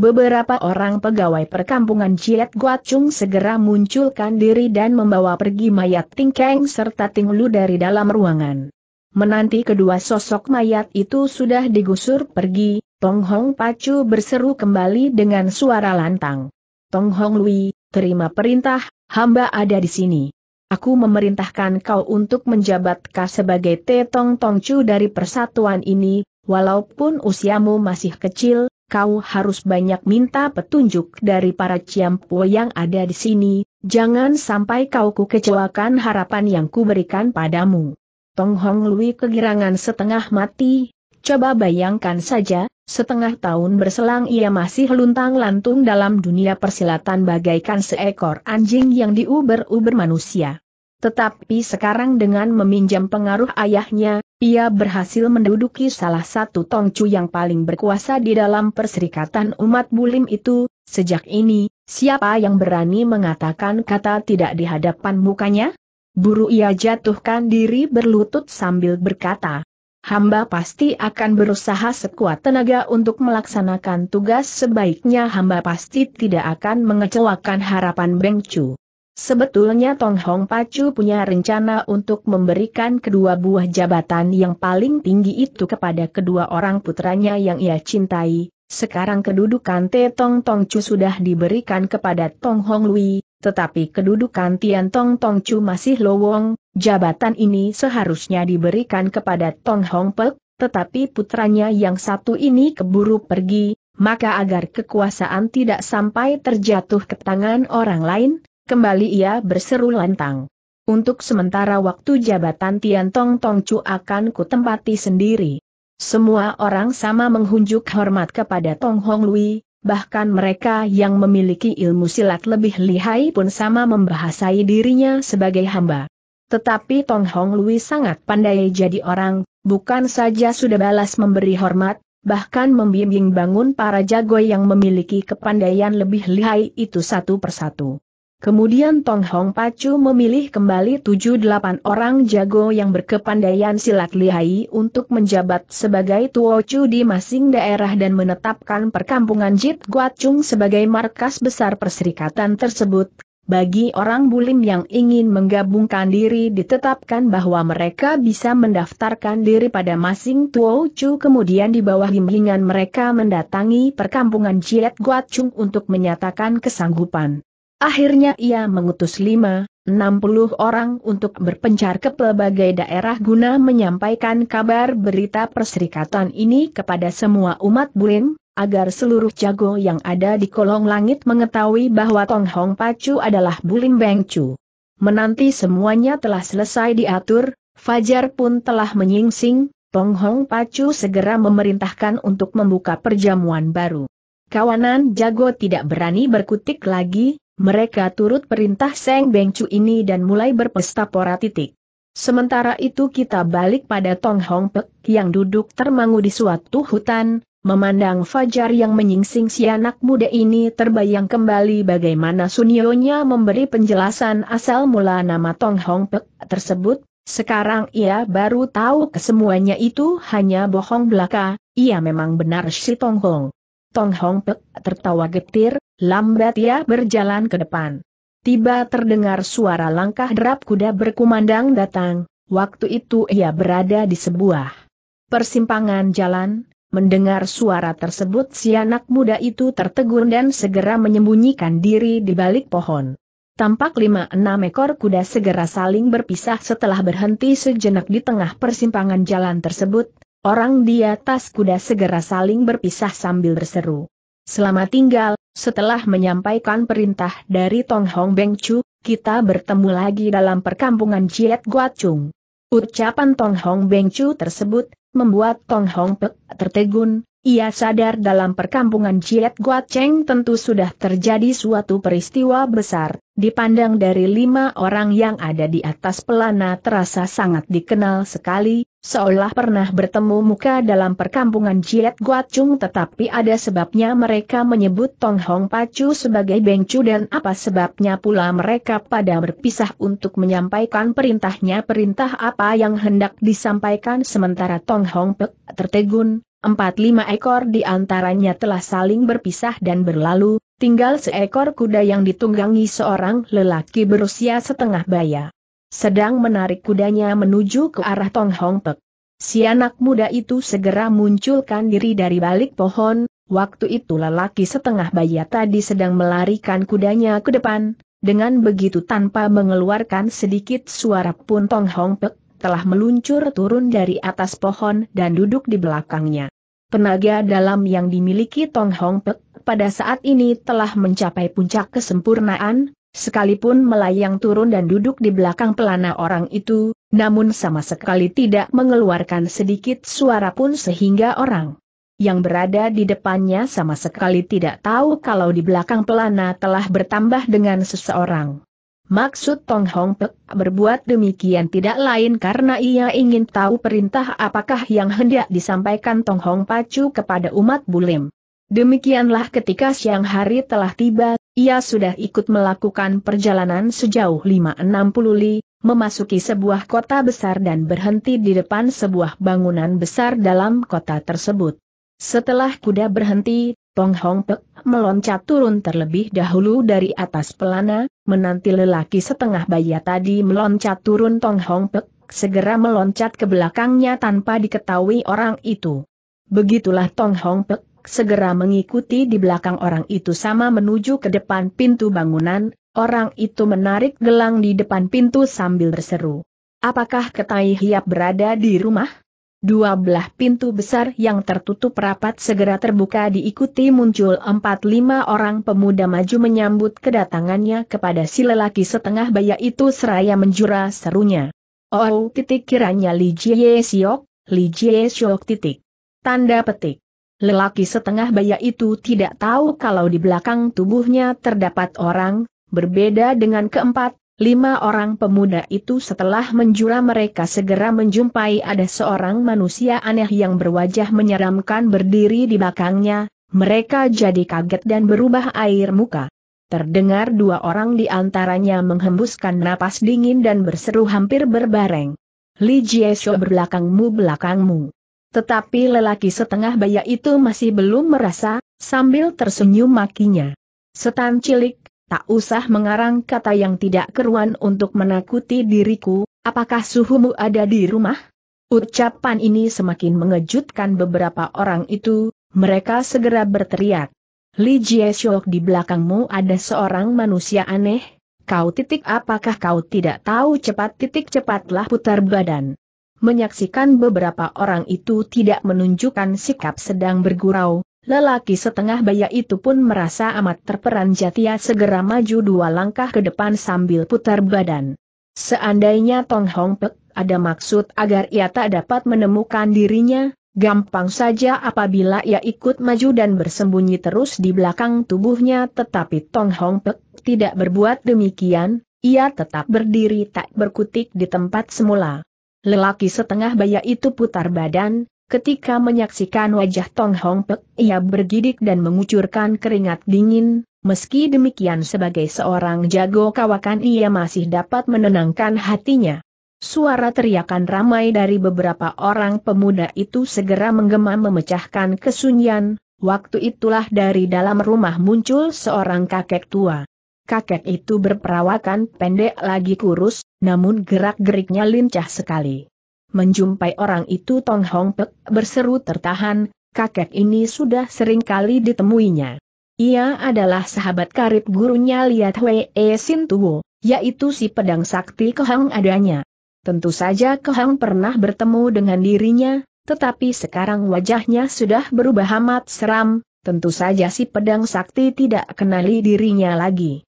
Beberapa orang pegawai perkampungan Ciet Guacung segera munculkan diri dan membawa pergi mayat Tingkeng serta Tinglu dari dalam ruangan. Menanti kedua sosok mayat itu sudah digusur pergi, Tong Hong Pacu berseru kembali dengan suara lantang. Tong Hong Lui, terima perintah, hamba ada di sini aku memerintahkan kau untuk menjabat ka sebagai Tetong Tongcu dari persatuan ini, walaupun usiamu masih kecil, kau harus banyak minta petunjuk dari para Ciampu yang ada di sini, jangan sampai kau kukecewakan harapan yang kuberikan padamu. Tong Hong Lui kegirangan setengah mati, Coba bayangkan saja, setengah tahun berselang ia masih luntang-lantung dalam dunia persilatan bagaikan seekor anjing yang diuber-uber manusia. Tetapi sekarang dengan meminjam pengaruh ayahnya, ia berhasil menduduki salah satu tongcu yang paling berkuasa di dalam perserikatan umat bulim itu, sejak ini, siapa yang berani mengatakan kata tidak di hadapan mukanya? Buru ia jatuhkan diri berlutut sambil berkata, hamba pasti akan berusaha sekuat tenaga untuk melaksanakan tugas sebaiknya hamba pasti tidak akan mengecewakan harapan Beng Chu. Sebetulnya Tong Hong Pacu punya rencana untuk memberikan kedua buah jabatan yang paling tinggi itu kepada kedua orang putranya yang ia cintai. Sekarang kedudukan Te Tong Tong Chu sudah diberikan kepada Tong Hong Lui, tetapi kedudukan Tian Tong Tong Chu masih lowong, Jabatan ini seharusnya diberikan kepada Tong Hong Pek, tetapi putranya yang satu ini keburu pergi, maka agar kekuasaan tidak sampai terjatuh ke tangan orang lain, kembali ia berseru lantang. Untuk sementara waktu jabatan Tian Tong Tong Chu akan kutempati sendiri. Semua orang sama menghunjuk hormat kepada Tong Hong Lui, bahkan mereka yang memiliki ilmu silat lebih lihai pun sama membahasai dirinya sebagai hamba. Tetapi Tong Hong Lui sangat pandai jadi orang, bukan saja sudah balas memberi hormat, bahkan membimbing bangun para jago yang memiliki kepandaian lebih lihai itu satu persatu. Kemudian Tong Hong Pacu memilih kembali 7-8 orang jago yang berkepandaian silat lihai untuk menjabat sebagai tuo chu di masing daerah dan menetapkan perkampungan Jit Guacung sebagai markas besar perserikatan tersebut, bagi orang bulim yang ingin menggabungkan diri ditetapkan bahwa mereka bisa mendaftarkan diri pada masing Tuo Chu kemudian di bawah bimbingan mereka mendatangi perkampungan Jiet Guat Chung untuk menyatakan kesanggupan. Akhirnya ia mengutus lima, 60 orang untuk berpencar ke pelbagai daerah guna menyampaikan kabar berita perserikatan ini kepada semua umat bulim, agar seluruh jago yang ada di kolong langit mengetahui bahwa Tong Hong Pacu adalah Bulim Beng Chu. Menanti semuanya telah selesai diatur, Fajar pun telah menyingsing, Tong Hong Pacu segera memerintahkan untuk membuka perjamuan baru. Kawanan jago tidak berani berkutik lagi, mereka turut perintah Seng Beng Chu ini dan mulai berpesta pora titik. Sementara itu kita balik pada Tong Hong Pek yang duduk termangu di suatu hutan, Memandang Fajar yang menyingsing si anak muda ini terbayang kembali bagaimana Sunyonya memberi penjelasan asal mula nama Tong Hong Pek tersebut, sekarang ia baru tahu kesemuanya itu hanya bohong belaka, ia memang benar si Tong Hong. Tong Hong Pek tertawa getir, lambat ia berjalan ke depan. Tiba terdengar suara langkah derap kuda berkumandang datang, waktu itu ia berada di sebuah persimpangan jalan, Mendengar suara tersebut si anak muda itu tertegun dan segera menyembunyikan diri di balik pohon. Tampak lima enam ekor kuda segera saling berpisah setelah berhenti sejenak di tengah persimpangan jalan tersebut, orang di atas kuda segera saling berpisah sambil berseru. Selamat tinggal, setelah menyampaikan perintah dari Tong Hong Beng Chu, kita bertemu lagi dalam perkampungan Jiet Guacung. Ucapan Tong Hong Beng Chu tersebut, Membuat Tong Hong Pek tertegun, ia sadar dalam perkampungan Ciet Guat Cheng tentu sudah terjadi suatu peristiwa besar, dipandang dari lima orang yang ada di atas pelana terasa sangat dikenal sekali, Seolah pernah bertemu muka dalam perkampungan Jiet Guat Chung, tetapi ada sebabnya mereka menyebut Tong Hong Pacu sebagai Bengcu dan apa sebabnya pula mereka pada berpisah untuk menyampaikan perintahnya perintah apa yang hendak disampaikan sementara Tong Hong Pek tertegun, empat lima ekor di antaranya telah saling berpisah dan berlalu, tinggal seekor kuda yang ditunggangi seorang lelaki berusia setengah baya sedang menarik kudanya menuju ke arah Tong Hong Pek. Si anak muda itu segera munculkan diri dari balik pohon, waktu itu lelaki setengah baya tadi sedang melarikan kudanya ke depan, dengan begitu tanpa mengeluarkan sedikit suara pun Tong Hong Pek telah meluncur turun dari atas pohon dan duduk di belakangnya. Tenaga dalam yang dimiliki Tong Hong Pek pada saat ini telah mencapai puncak kesempurnaan, Sekalipun melayang turun dan duduk di belakang pelana orang itu, namun sama sekali tidak mengeluarkan sedikit suara pun sehingga orang yang berada di depannya sama sekali tidak tahu kalau di belakang pelana telah bertambah dengan seseorang. Maksud Tong Hong Pek berbuat demikian tidak lain karena ia ingin tahu perintah apakah yang hendak disampaikan Tong Hong Pacu kepada umat Bulim. Demikianlah ketika siang hari telah tiba, ia sudah ikut melakukan perjalanan sejauh 560 li, memasuki sebuah kota besar dan berhenti di depan sebuah bangunan besar dalam kota tersebut. Setelah kuda berhenti, Tong Hong Pek meloncat turun terlebih dahulu dari atas pelana, menanti lelaki setengah bayi tadi meloncat turun Tong Hong Pek, segera meloncat ke belakangnya tanpa diketahui orang itu. Begitulah Tong Hong Pek segera mengikuti di belakang orang itu sama menuju ke depan pintu bangunan, orang itu menarik gelang di depan pintu sambil berseru. Apakah ketai hiap berada di rumah? Dua belah pintu besar yang tertutup rapat segera terbuka diikuti muncul empat lima orang pemuda maju menyambut kedatangannya kepada si lelaki setengah baya itu seraya menjura serunya. Oh, titik kiranya Li Jie Siok, Li Jie Siok titik. Tanda petik. Lelaki setengah baya itu tidak tahu kalau di belakang tubuhnya terdapat orang, berbeda dengan keempat, lima orang pemuda itu setelah menjura mereka segera menjumpai ada seorang manusia aneh yang berwajah menyeramkan berdiri di belakangnya, mereka jadi kaget dan berubah air muka. Terdengar dua orang di antaranya menghembuskan napas dingin dan berseru hampir berbareng. Li Jiesho berbelakangmu belakangmu. Tetapi lelaki setengah baya itu masih belum merasa, sambil tersenyum makinya. Setan cilik, tak usah mengarang kata yang tidak keruan untuk menakuti diriku, apakah suhumu ada di rumah? Ucapan ini semakin mengejutkan beberapa orang itu, mereka segera berteriak. Li Jiesiok di belakangmu ada seorang manusia aneh, kau titik apakah kau tidak tahu cepat titik cepatlah putar badan. Menyaksikan beberapa orang itu tidak menunjukkan sikap sedang bergurau, lelaki setengah baya itu pun merasa amat terperanjat ia segera maju dua langkah ke depan sambil putar badan. Seandainya Tong Hong Pek ada maksud agar ia tak dapat menemukan dirinya, Gampang saja apabila ia ikut maju dan bersembunyi terus di belakang tubuhnya tetapi Tong Hong Pek tidak berbuat demikian, ia tetap berdiri tak berkutik di tempat semula. Lelaki setengah baya itu putar badan, ketika menyaksikan wajah Tong Hong Pek, ia bergidik dan mengucurkan keringat dingin, meski demikian sebagai seorang jago kawakan ia masih dapat menenangkan hatinya. Suara teriakan ramai dari beberapa orang pemuda itu segera menggema memecahkan kesunyian, waktu itulah dari dalam rumah muncul seorang kakek tua kakek itu berperawakan pendek lagi kurus, namun gerak-geriknya lincah sekali. Menjumpai orang itu Tong Hong Pek berseru tertahan, kakek ini sudah sering kali ditemuinya. Ia adalah sahabat karib gurunya Liat Hwee e Sin Tuo, yaitu si pedang sakti Kehang adanya. Tentu saja Kehang pernah bertemu dengan dirinya, tetapi sekarang wajahnya sudah berubah amat seram, tentu saja si pedang sakti tidak kenali dirinya lagi.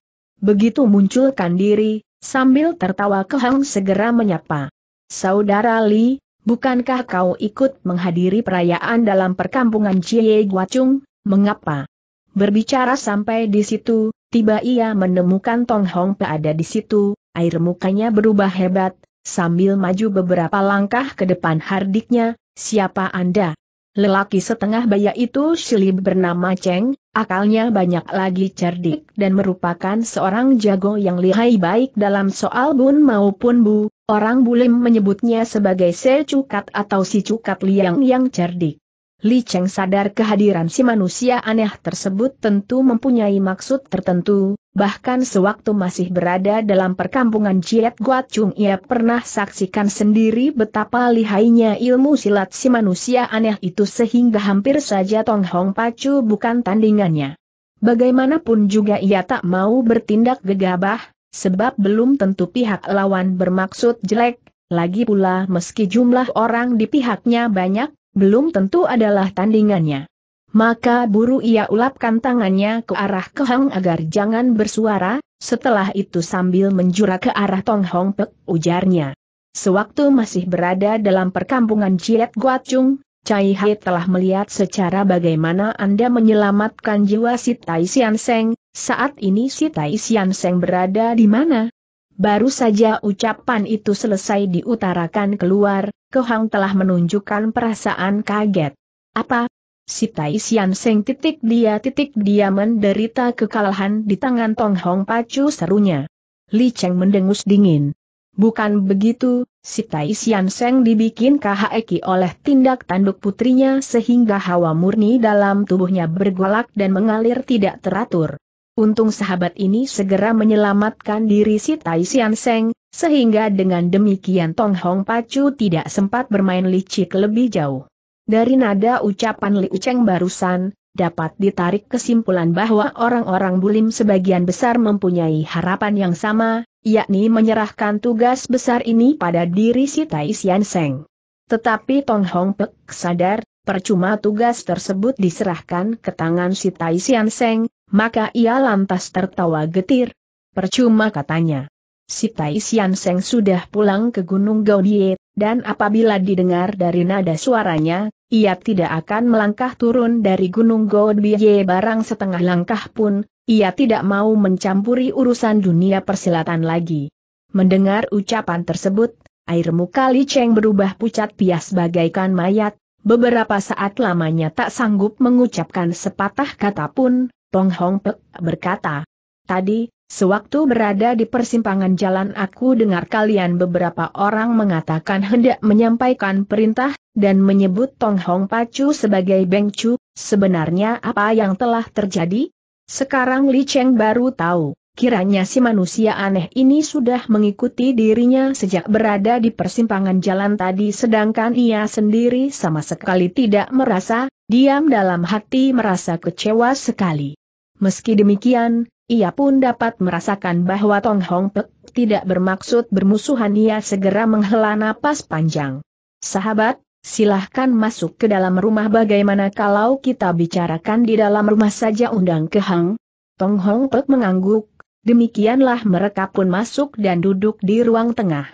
Begitu munculkan diri, sambil tertawa Kehang segera menyapa. Saudara Li, bukankah kau ikut menghadiri perayaan dalam perkampungan Cie Guacung, mengapa? Berbicara sampai di situ, tiba ia menemukan Tong Hong Pe ada di situ, air mukanya berubah hebat, sambil maju beberapa langkah ke depan hardiknya, siapa Anda? Lelaki setengah baya itu Silib bernama Cheng, akalnya banyak lagi cerdik dan merupakan seorang jago yang lihai baik dalam soal bun maupun bu, orang bulim menyebutnya sebagai secukat atau si cukat liang yang cerdik. Li Cheng sadar kehadiran si manusia aneh tersebut tentu mempunyai maksud tertentu, bahkan sewaktu masih berada dalam perkampungan Jiet Chung ia pernah saksikan sendiri betapa lihainya ilmu silat si manusia aneh itu sehingga hampir saja Tong Hong Pacu bukan tandingannya. Bagaimanapun juga ia tak mau bertindak gegabah, sebab belum tentu pihak lawan bermaksud jelek, lagi pula meski jumlah orang di pihaknya banyak, belum tentu adalah tandingannya. Maka buru ia ulapkan tangannya ke arah Kehang agar jangan bersuara, setelah itu sambil menjura ke arah Tong Hong Pek, ujarnya. Sewaktu masih berada dalam perkampungan Ciet Chung, Cai Hai telah melihat secara bagaimana Anda menyelamatkan jiwa si Tai Sian Seng, saat ini si Tai Sian Seng berada di mana? Baru saja ucapan itu selesai diutarakan keluar, Kohang telah menunjukkan perasaan kaget. Apa? Si Tai Sian Seng titik dia titik dia menderita kekalahan di tangan Tong Hong Pacu serunya. Li Cheng mendengus dingin. Bukan begitu, si Tai Sian Seng dibikin KHEKI oleh tindak tanduk putrinya sehingga hawa murni dalam tubuhnya bergolak dan mengalir tidak teratur. Untung sahabat ini segera menyelamatkan diri si Tai Sian Seng, sehingga dengan demikian Tong Hong Pacu tidak sempat bermain licik lebih jauh. Dari nada ucapan Liu Cheng barusan, dapat ditarik kesimpulan bahwa orang-orang bulim sebagian besar mempunyai harapan yang sama, yakni menyerahkan tugas besar ini pada diri si Tai Sian Seng. Tetapi Tong Hong Pek sadar, percuma tugas tersebut diserahkan ke tangan si Tai Sian Seng, maka ia lantas tertawa getir. Percuma katanya. Si Tai Sian Seng sudah pulang ke Gunung Gaudie, dan apabila didengar dari nada suaranya, ia tidak akan melangkah turun dari Gunung Gaudie barang setengah langkah pun, ia tidak mau mencampuri urusan dunia persilatan lagi. Mendengar ucapan tersebut, air muka Li Cheng berubah pucat pias bagaikan mayat, beberapa saat lamanya tak sanggup mengucapkan sepatah kata pun, Tong Hong Pek berkata. Tadi, sewaktu berada di persimpangan jalan aku dengar kalian beberapa orang mengatakan hendak menyampaikan perintah, dan menyebut Tong Hong Pacu sebagai Beng Chu, sebenarnya apa yang telah terjadi? Sekarang Li Cheng baru tahu, kiranya si manusia aneh ini sudah mengikuti dirinya sejak berada di persimpangan jalan tadi sedangkan ia sendiri sama sekali tidak merasa, diam dalam hati merasa kecewa sekali. Meski demikian, ia pun dapat merasakan bahwa Tong Hong Pek tidak bermaksud bermusuhan ia segera menghela napas panjang. Sahabat, silahkan masuk ke dalam rumah bagaimana kalau kita bicarakan di dalam rumah saja undang ke Hang? Tong Hong Pek mengangguk, demikianlah mereka pun masuk dan duduk di ruang tengah.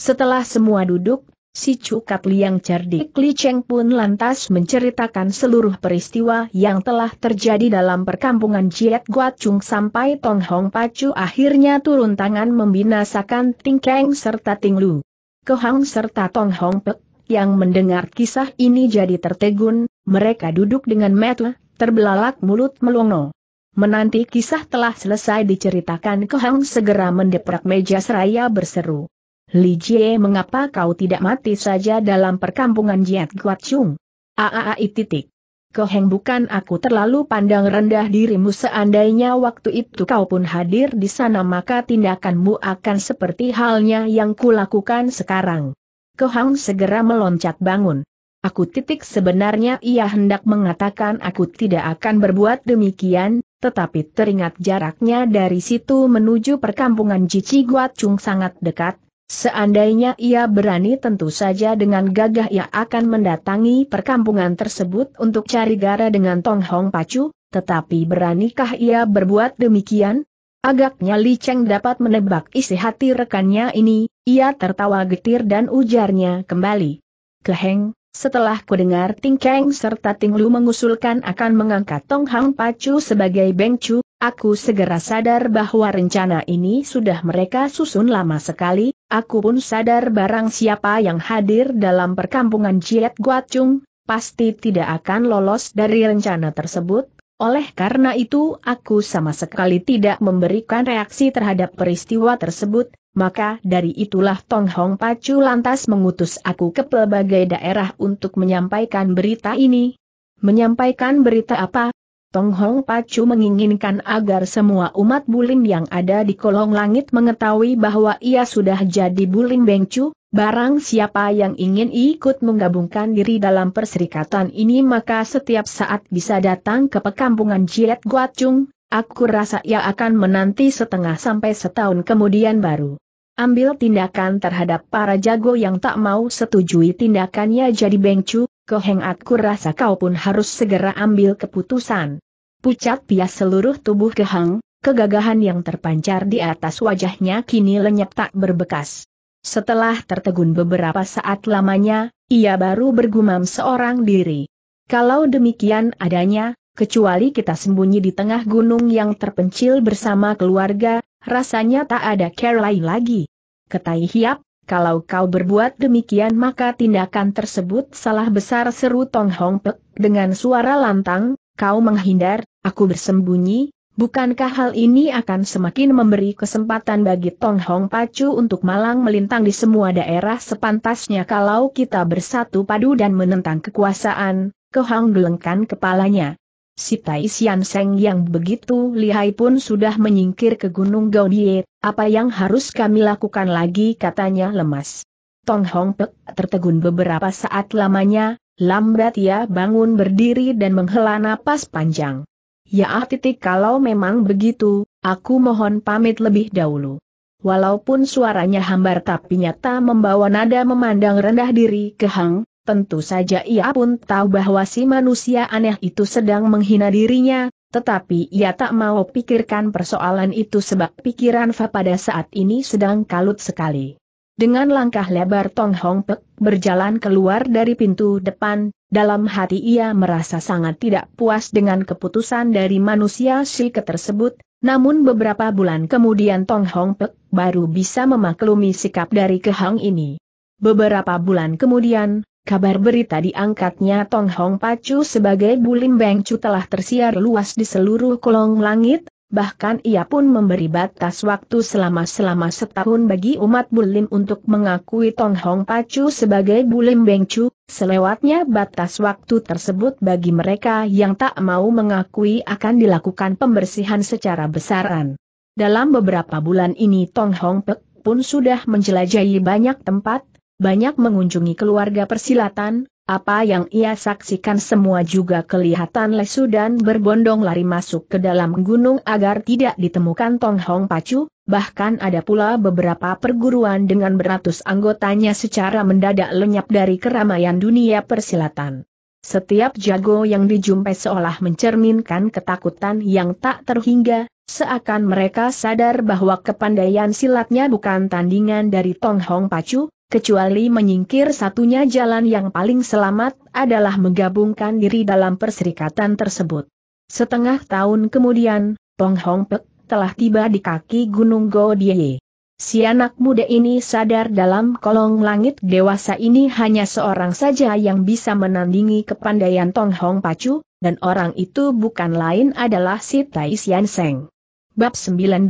Setelah semua duduk, Si Cukat Liang cerdik Li Cheng pun lantas menceritakan seluruh peristiwa yang telah terjadi dalam perkampungan Jiet Guat Chung sampai Tong Hong Pacu akhirnya turun tangan membinasakan Ting Kang serta Ting Lu. Hang serta Tong Hong Pek yang mendengar kisah ini jadi tertegun, mereka duduk dengan metu, terbelalak mulut melongo. Menanti kisah telah selesai diceritakan Ke Hang segera mendeprak meja seraya berseru. Li Jie mengapa kau tidak mati saja dalam perkampungan Jiat Chung? Aaai titik. Keheng bukan aku terlalu pandang rendah dirimu seandainya waktu itu kau pun hadir di sana maka tindakanmu akan seperti halnya yang kulakukan sekarang. Kehang segera meloncat bangun. Aku titik sebenarnya ia hendak mengatakan aku tidak akan berbuat demikian, tetapi teringat jaraknya dari situ menuju perkampungan Cici Chung sangat dekat, Seandainya ia berani tentu saja dengan gagah ia akan mendatangi perkampungan tersebut untuk cari gara dengan Tong Hong Pacu, tetapi beranikah ia berbuat demikian? Agaknya Li Cheng dapat menebak isi hati rekannya ini, ia tertawa getir dan ujarnya kembali. Keheng, setelah kudengar Ting Keng serta Ting Lu mengusulkan akan mengangkat Tong Hong Pacu sebagai Beng Chu, aku segera sadar bahwa rencana ini sudah mereka susun lama sekali, Aku pun sadar barang siapa yang hadir dalam perkampungan Jiet Guacung, pasti tidak akan lolos dari rencana tersebut, oleh karena itu aku sama sekali tidak memberikan reaksi terhadap peristiwa tersebut, maka dari itulah Tong Hong Pacu lantas mengutus aku ke pelbagai daerah untuk menyampaikan berita ini. Menyampaikan berita apa, Tong Hong Pacu menginginkan agar semua umat Bulim yang ada di kolong langit mengetahui bahwa ia sudah jadi Bulim Bengcu, barang siapa yang ingin ikut menggabungkan diri dalam perserikatan ini maka setiap saat bisa datang ke pekampungan Jiet Guacung, aku rasa ia akan menanti setengah sampai setahun kemudian baru. Ambil tindakan terhadap para jago yang tak mau setujui tindakannya jadi Bengcu, Koheng aku rasa kau pun harus segera ambil keputusan. Pucat pias seluruh tubuh kehang, kegagahan yang terpancar di atas wajahnya kini lenyap tak berbekas. Setelah tertegun beberapa saat lamanya, ia baru bergumam seorang diri. Kalau demikian adanya, kecuali kita sembunyi di tengah gunung yang terpencil bersama keluarga, rasanya tak ada care lain lagi. Ketai hiap, kalau kau berbuat demikian maka tindakan tersebut salah besar seru Tong Hong Pek, dengan suara lantang, kau menghindar, aku bersembunyi, bukankah hal ini akan semakin memberi kesempatan bagi Tong Hong Pacu untuk malang melintang di semua daerah sepantasnya kalau kita bersatu padu dan menentang kekuasaan, Kehang gelengkan kepalanya. Si Tai Sian Seng yang begitu lihai pun sudah menyingkir ke Gunung Gaudiet. Apa yang harus kami lakukan lagi katanya lemas. Tong Hong Pek tertegun beberapa saat lamanya, lambat ia bangun berdiri dan menghela napas panjang. Ya titik kalau memang begitu, aku mohon pamit lebih dahulu. Walaupun suaranya hambar tapi nyata membawa nada memandang rendah diri ke Hang, tentu saja ia pun tahu bahwa si manusia aneh itu sedang menghina dirinya, tetapi ia tak mau pikirkan persoalan itu sebab pikiran Fa pada saat ini sedang kalut sekali. Dengan langkah lebar Tong Hong Pek berjalan keluar dari pintu depan, dalam hati ia merasa sangat tidak puas dengan keputusan dari manusia Shike tersebut, namun beberapa bulan kemudian Tong Hong Pek baru bisa memaklumi sikap dari Kehang ini. Beberapa bulan kemudian, Kabar berita diangkatnya Tong Hong Pacu sebagai Bulim Beng telah tersiar luas di seluruh kolong langit, bahkan ia pun memberi batas waktu selama-selama setahun bagi umat Bulim untuk mengakui Tong Hong Pacu sebagai Bulim Beng selewatnya batas waktu tersebut bagi mereka yang tak mau mengakui akan dilakukan pembersihan secara besaran. Dalam beberapa bulan ini Tong Hong Pek pun sudah menjelajahi banyak tempat, banyak mengunjungi keluarga persilatan, apa yang ia saksikan semua juga kelihatan lesu dan berbondong lari masuk ke dalam gunung agar tidak ditemukan Tong Hong Pacu, bahkan ada pula beberapa perguruan dengan beratus anggotanya secara mendadak lenyap dari keramaian dunia persilatan. Setiap jago yang dijumpai seolah mencerminkan ketakutan yang tak terhingga, seakan mereka sadar bahwa kepandaian silatnya bukan tandingan dari Tong Hong Pacu, kecuali menyingkir satunya jalan yang paling selamat adalah menggabungkan diri dalam perserikatan tersebut. Setengah tahun kemudian, Tong Hong Pek telah tiba di kaki Gunung Die. Si anak muda ini sadar dalam kolong langit dewasa ini hanya seorang saja yang bisa menandingi kepandaian Tong Hong Pacu, dan orang itu bukan lain adalah si Tai Sian Seng. Bab 19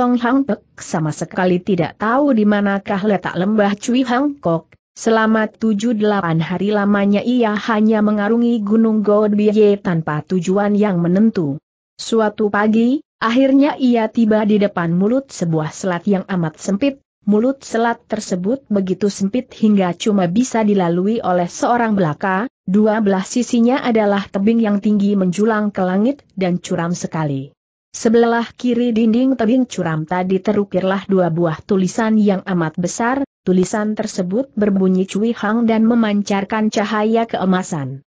Tong Hang Pek sama sekali tidak tahu di manakah letak lembah Cui Hang Kok. Selama tujuh delapan hari lamanya ia hanya mengarungi Gunung Godbiye tanpa tujuan yang menentu. Suatu pagi, akhirnya ia tiba di depan mulut sebuah selat yang amat sempit, Mulut selat tersebut begitu sempit hingga cuma bisa dilalui oleh seorang belaka, dua belah sisinya adalah tebing yang tinggi menjulang ke langit dan curam sekali. Sebelah kiri dinding tebing curam tadi terukirlah dua buah tulisan yang amat besar, tulisan tersebut berbunyi Cui Hang dan memancarkan cahaya keemasan.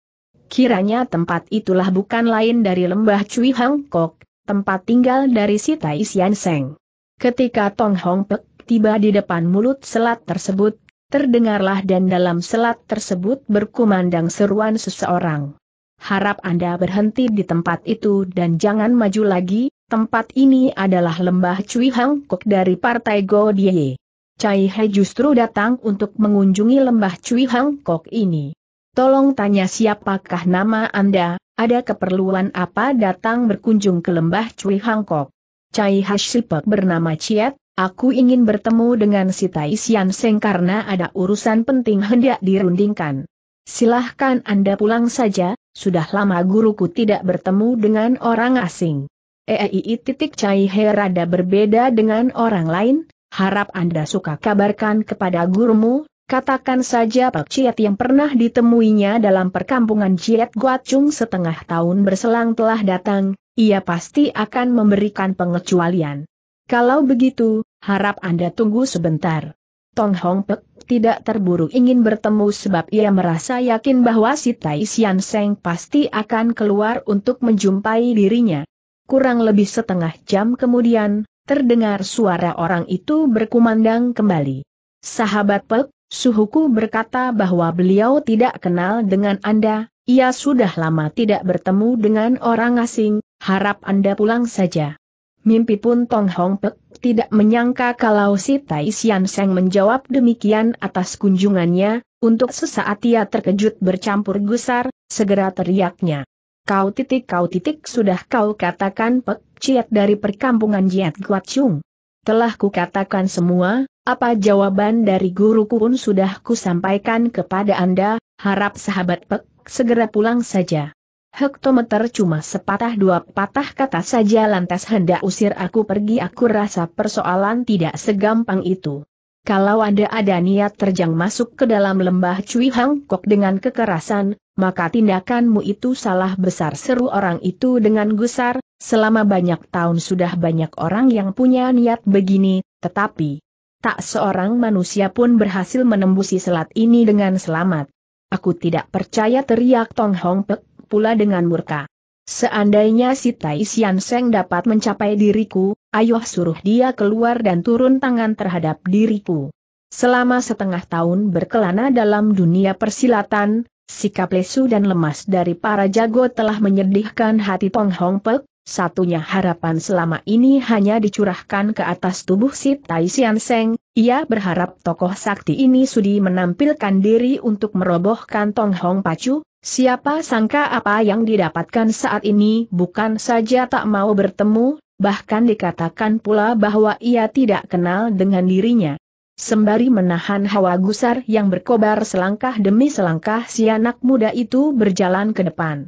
Kiranya tempat itulah bukan lain dari lembah Cui Hang Kok, tempat tinggal dari si Tai Sian Seng. Ketika Tong Hong Pek tiba di depan mulut selat tersebut, terdengarlah dan dalam selat tersebut berkumandang seruan seseorang harap Anda berhenti di tempat itu dan jangan maju lagi, tempat ini adalah lembah Cui Hang Kok dari Partai Go Die. Cai He justru datang untuk mengunjungi lembah Cui Hang Kok ini. Tolong tanya siapakah nama Anda, ada keperluan apa datang berkunjung ke lembah Cui Hang Kok. Cai Hashipek bernama Ciet, aku ingin bertemu dengan si Tai Sian Seng karena ada urusan penting hendak dirundingkan. Silahkan Anda pulang saja, sudah lama guruku tidak bertemu dengan orang asing. EII titik Cai He rada berbeda dengan orang lain, harap Anda suka kabarkan kepada gurumu, katakan saja Pak Ciat yang pernah ditemuinya dalam perkampungan Ciat Guacung setengah tahun berselang telah datang, ia pasti akan memberikan pengecualian. Kalau begitu, harap Anda tunggu sebentar. Tong Hong Pek tidak terburu ingin bertemu sebab ia merasa yakin bahwa si Tai Sian Seng pasti akan keluar untuk menjumpai dirinya. Kurang lebih setengah jam kemudian, terdengar suara orang itu berkumandang kembali. Sahabat Pek, suhuku berkata bahwa beliau tidak kenal dengan Anda, ia sudah lama tidak bertemu dengan orang asing, harap Anda pulang saja. Mimpi pun Tong Hong Pek tidak menyangka kalau si Tai Sian Seng menjawab demikian atas kunjungannya, untuk sesaat ia terkejut bercampur gusar, segera teriaknya. Kau titik kau titik sudah kau katakan Pek ciat dari perkampungan Jiat Guat Chung. Telah kukatakan semua, apa jawaban dari guruku pun sudah kusampaikan kepada Anda, harap sahabat Pek segera pulang saja. Hektometer cuma sepatah dua patah kata saja lantas hendak usir aku pergi aku rasa persoalan tidak segampang itu. Kalau ada-ada niat terjang masuk ke dalam lembah Cui Hang Kok dengan kekerasan, maka tindakanmu itu salah besar seru orang itu dengan gusar, selama banyak tahun sudah banyak orang yang punya niat begini, tetapi tak seorang manusia pun berhasil menembusi selat ini dengan selamat. Aku tidak percaya teriak Tong Hong Pek pula dengan murka. Seandainya si Tai Sian Seng dapat mencapai diriku, ayo suruh dia keluar dan turun tangan terhadap diriku. Selama setengah tahun berkelana dalam dunia persilatan, sikap lesu dan lemas dari para jago telah menyedihkan hati Tong Hong Pek, satunya harapan selama ini hanya dicurahkan ke atas tubuh si Tai Sian Seng, ia berharap tokoh sakti ini sudi menampilkan diri untuk merobohkan Tong Hong Pacu, Siapa sangka apa yang didapatkan saat ini bukan saja tak mau bertemu, bahkan dikatakan pula bahwa ia tidak kenal dengan dirinya. Sembari menahan hawa gusar yang berkobar selangkah demi selangkah si anak muda itu berjalan ke depan.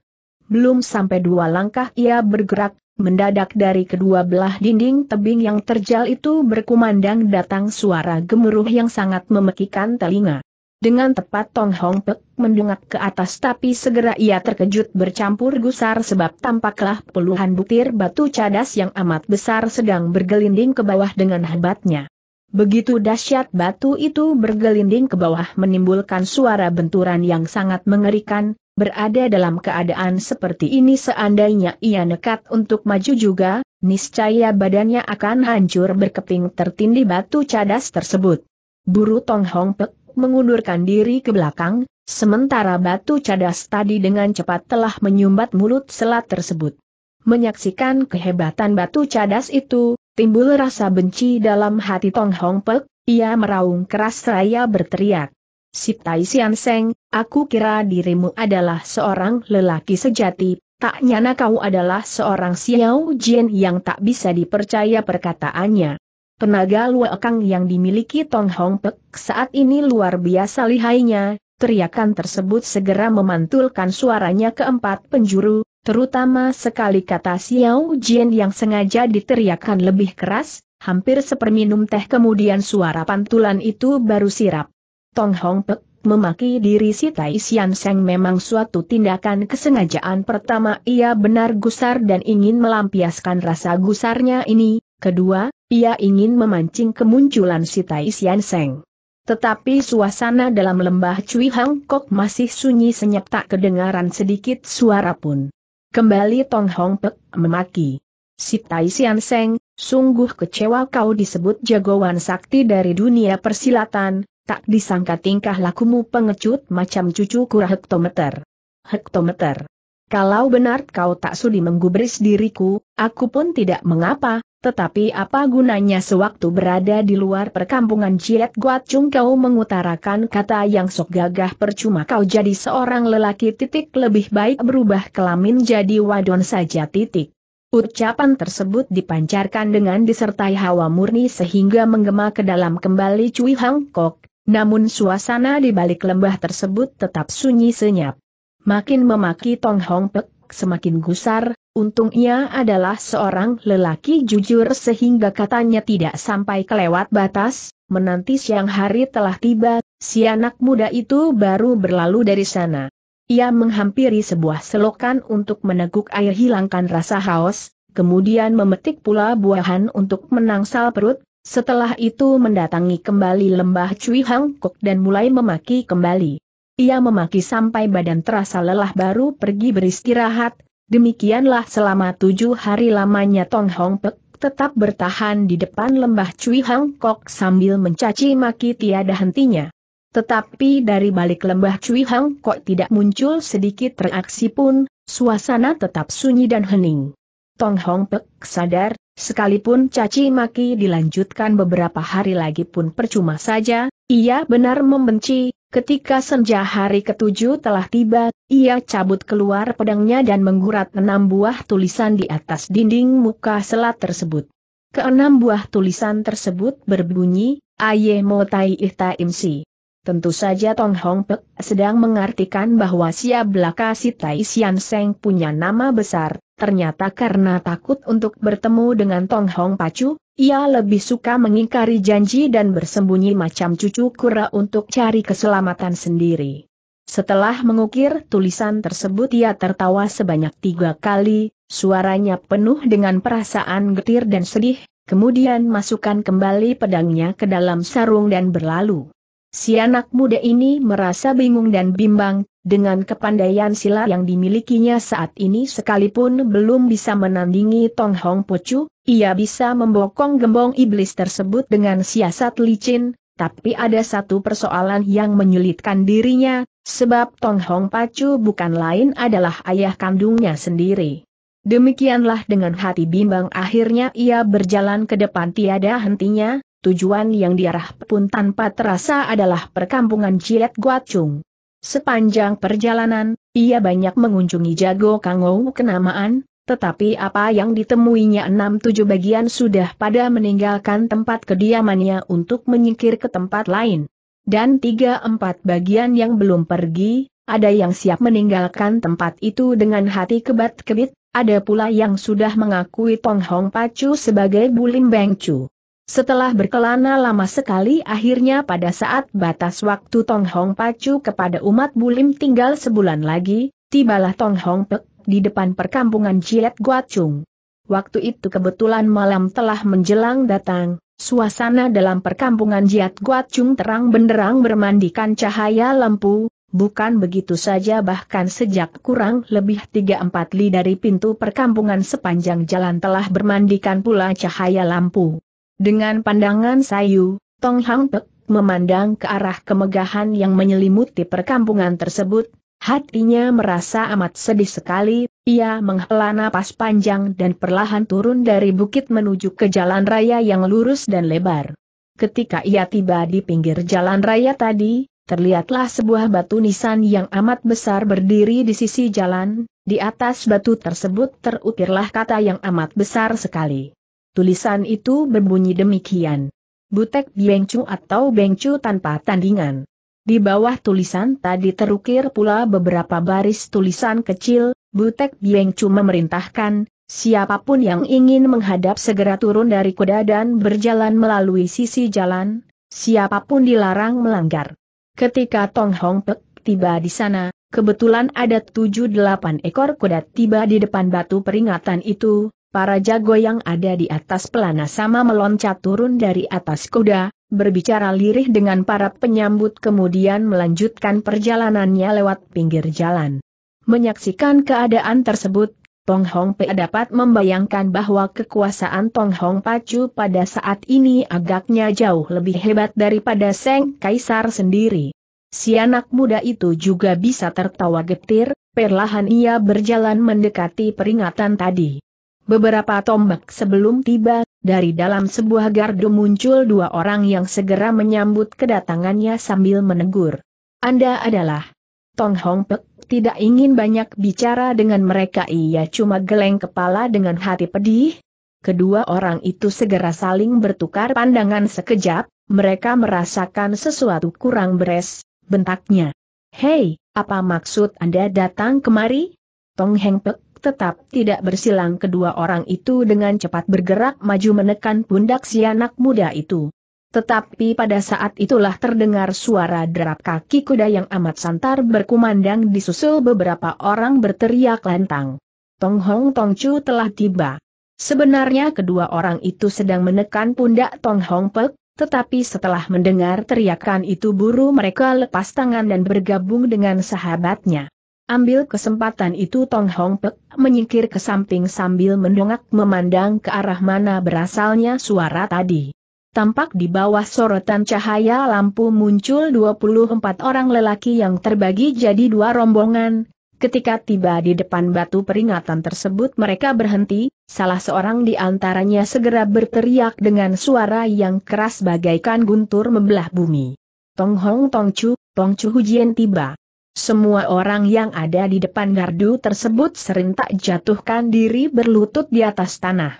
Belum sampai dua langkah ia bergerak, mendadak dari kedua belah dinding tebing yang terjal itu berkumandang datang suara gemuruh yang sangat memekikan telinga. Dengan tepat Tong Hong Pek mendungak ke atas tapi segera ia terkejut bercampur gusar sebab tampaklah puluhan butir batu cadas yang amat besar sedang bergelinding ke bawah dengan hebatnya. Begitu dahsyat batu itu bergelinding ke bawah menimbulkan suara benturan yang sangat mengerikan, berada dalam keadaan seperti ini seandainya ia nekat untuk maju juga, niscaya badannya akan hancur berkeping tertindih batu cadas tersebut. Buru Tong Hong Pek mengundurkan diri ke belakang, sementara batu cadas tadi dengan cepat telah menyumbat mulut selat tersebut. Menyaksikan kehebatan batu cadas itu, timbul rasa benci dalam hati Tong Hong Pek, ia meraung keras raya berteriak. Si Tai Sian Seng, aku kira dirimu adalah seorang lelaki sejati, tak nyana kau adalah seorang Xiao Jin yang tak bisa dipercaya perkataannya. Tenaga luakang yang dimiliki Tong Hong Pek saat ini luar biasa lihainya, teriakan tersebut segera memantulkan suaranya ke empat penjuru, terutama sekali kata Xiao Jian yang sengaja diteriakkan lebih keras, hampir seperminum teh kemudian suara pantulan itu baru sirap. Tong Hong Pek memaki diri si Tai Sian Seng memang suatu tindakan kesengajaan pertama ia benar gusar dan ingin melampiaskan rasa gusarnya ini, Kedua, ia ingin memancing kemunculan si Tai Sian Seng. Tetapi suasana dalam lembah Cui Hang Kok masih sunyi senyap tak kedengaran sedikit suara pun. Kembali Tong Hong Pek memaki. Si Tai Sian Seng, sungguh kecewa kau disebut jagoan sakti dari dunia persilatan, tak disangka tingkah lakumu pengecut macam cucu kura hektometer. Hektometer. Kalau benar kau tak sudi menggubris diriku, aku pun tidak mengapa, tetapi apa gunanya sewaktu berada di luar perkampungan Ciet Guat Chung kau mengutarakan kata yang sok gagah percuma kau jadi seorang lelaki titik lebih baik berubah kelamin jadi wadon saja titik. Ucapan tersebut dipancarkan dengan disertai hawa murni sehingga menggema ke dalam kembali Cui Hang Kok, namun suasana di balik lembah tersebut tetap sunyi senyap. Makin memaki Tong Hong Pek, semakin gusar, Untung ia adalah seorang lelaki jujur sehingga katanya tidak sampai kelewat batas, menanti siang hari telah tiba, si anak muda itu baru berlalu dari sana. Ia menghampiri sebuah selokan untuk meneguk air hilangkan rasa haus, kemudian memetik pula buahan untuk menangsal perut, setelah itu mendatangi kembali lembah Cui Hang Kok dan mulai memaki kembali. Ia memaki sampai badan terasa lelah baru pergi beristirahat, Demikianlah selama tujuh hari lamanya Tong Hong Pek tetap bertahan di depan lembah Cui Hang Kok sambil mencaci maki tiada hentinya. Tetapi dari balik lembah Cui Hang Kok tidak muncul sedikit reaksi pun, suasana tetap sunyi dan hening. Tong Hong Pek sadar, sekalipun caci maki dilanjutkan beberapa hari lagi pun percuma saja, ia benar membenci, Ketika senja hari ketujuh telah tiba, ia cabut keluar pedangnya dan menggurat enam buah tulisan di atas dinding muka selat tersebut. Keenam buah tulisan tersebut berbunyi, Aye Motai Ihta Imsi. Tentu saja Tong Hong Pek sedang mengartikan bahwa Sia Belaka si Tai Sian Seng punya nama besar, ternyata karena takut untuk bertemu dengan Tong Hong Pacu, ia lebih suka mengingkari janji dan bersembunyi macam cucu kura untuk cari keselamatan sendiri. Setelah mengukir tulisan tersebut ia tertawa sebanyak tiga kali, suaranya penuh dengan perasaan getir dan sedih, kemudian masukkan kembali pedangnya ke dalam sarung dan berlalu. Si anak muda ini merasa bingung dan bimbang, dengan kepandaian silat yang dimilikinya saat ini sekalipun belum bisa menandingi Tong Hong Pocu, ia bisa membokong gembong iblis tersebut dengan siasat licin, tapi ada satu persoalan yang menyulitkan dirinya, sebab Tong Hong Pacu bukan lain adalah ayah kandungnya sendiri. Demikianlah dengan hati bimbang akhirnya ia berjalan ke depan tiada hentinya, tujuan yang diarah pun tanpa terasa adalah perkampungan Cilet Guacung. Sepanjang perjalanan, ia banyak mengunjungi jago Kangou kenamaan, tetapi apa yang ditemuinya enam tujuh bagian sudah pada meninggalkan tempat kediamannya untuk menyingkir ke tempat lain. Dan tiga empat bagian yang belum pergi, ada yang siap meninggalkan tempat itu dengan hati kebat-kebit, ada pula yang sudah mengakui Tong Hong Pacu sebagai Bulim Chu. Setelah berkelana lama sekali akhirnya pada saat batas waktu Tong Hong Pacu kepada umat Bulim tinggal sebulan lagi, tibalah Tong Hong Pek di depan perkampungan Jiet Guacung. Waktu itu kebetulan malam telah menjelang datang, suasana dalam perkampungan Jiet Guacung terang benderang bermandikan cahaya lampu, bukan begitu saja bahkan sejak kurang lebih 3-4 li dari pintu perkampungan sepanjang jalan telah bermandikan pula cahaya lampu. Dengan pandangan sayu, Tong Hang Pek memandang ke arah kemegahan yang menyelimuti perkampungan tersebut, hatinya merasa amat sedih sekali, ia menghela napas panjang dan perlahan turun dari bukit menuju ke jalan raya yang lurus dan lebar. Ketika ia tiba di pinggir jalan raya tadi, terlihatlah sebuah batu nisan yang amat besar berdiri di sisi jalan, di atas batu tersebut terukirlah kata yang amat besar sekali. Tulisan itu berbunyi demikian. Butek Bengcu atau Bengcu tanpa tandingan. Di bawah tulisan tadi terukir pula beberapa baris tulisan kecil, Butek Bengcu memerintahkan, siapapun yang ingin menghadap segera turun dari kuda dan berjalan melalui sisi jalan, siapapun dilarang melanggar. Ketika Tong Hong Pek tiba di sana, kebetulan ada 7-8 ekor kuda tiba di depan batu peringatan itu, Para jago yang ada di atas pelana sama meloncat turun dari atas kuda, berbicara lirih dengan para penyambut kemudian melanjutkan perjalanannya lewat pinggir jalan. Menyaksikan keadaan tersebut, Tong Hong Pe dapat membayangkan bahwa kekuasaan Tong Hong Pacu pada saat ini agaknya jauh lebih hebat daripada Seng Kaisar sendiri. Si anak muda itu juga bisa tertawa getir, perlahan ia berjalan mendekati peringatan tadi. Beberapa tombak sebelum tiba, dari dalam sebuah gardu muncul dua orang yang segera menyambut kedatangannya sambil menegur. Anda adalah Tong Hong Pek, tidak ingin banyak bicara dengan mereka ia cuma geleng kepala dengan hati pedih. Kedua orang itu segera saling bertukar pandangan sekejap, mereka merasakan sesuatu kurang beres, bentaknya. Hei, apa maksud Anda datang kemari? Tong Heng Pek tetap tidak bersilang kedua orang itu dengan cepat bergerak maju menekan pundak si anak muda itu. Tetapi pada saat itulah terdengar suara derap kaki kuda yang amat santar berkumandang disusul beberapa orang berteriak lantang. Tong Hong Tong Chu telah tiba. Sebenarnya kedua orang itu sedang menekan pundak Tong Hong Pek, tetapi setelah mendengar teriakan itu buru mereka lepas tangan dan bergabung dengan sahabatnya. Ambil kesempatan itu Tong Hong Pek menyingkir ke samping sambil mendongak memandang ke arah mana berasalnya suara tadi. Tampak di bawah sorotan cahaya lampu muncul 24 orang lelaki yang terbagi jadi dua rombongan. Ketika tiba di depan batu peringatan tersebut mereka berhenti, salah seorang di antaranya segera berteriak dengan suara yang keras bagaikan guntur membelah bumi. Tong Hong Tong Chu, Tong Chu Hujian tiba. Semua orang yang ada di depan gardu tersebut serentak jatuhkan diri berlutut di atas tanah.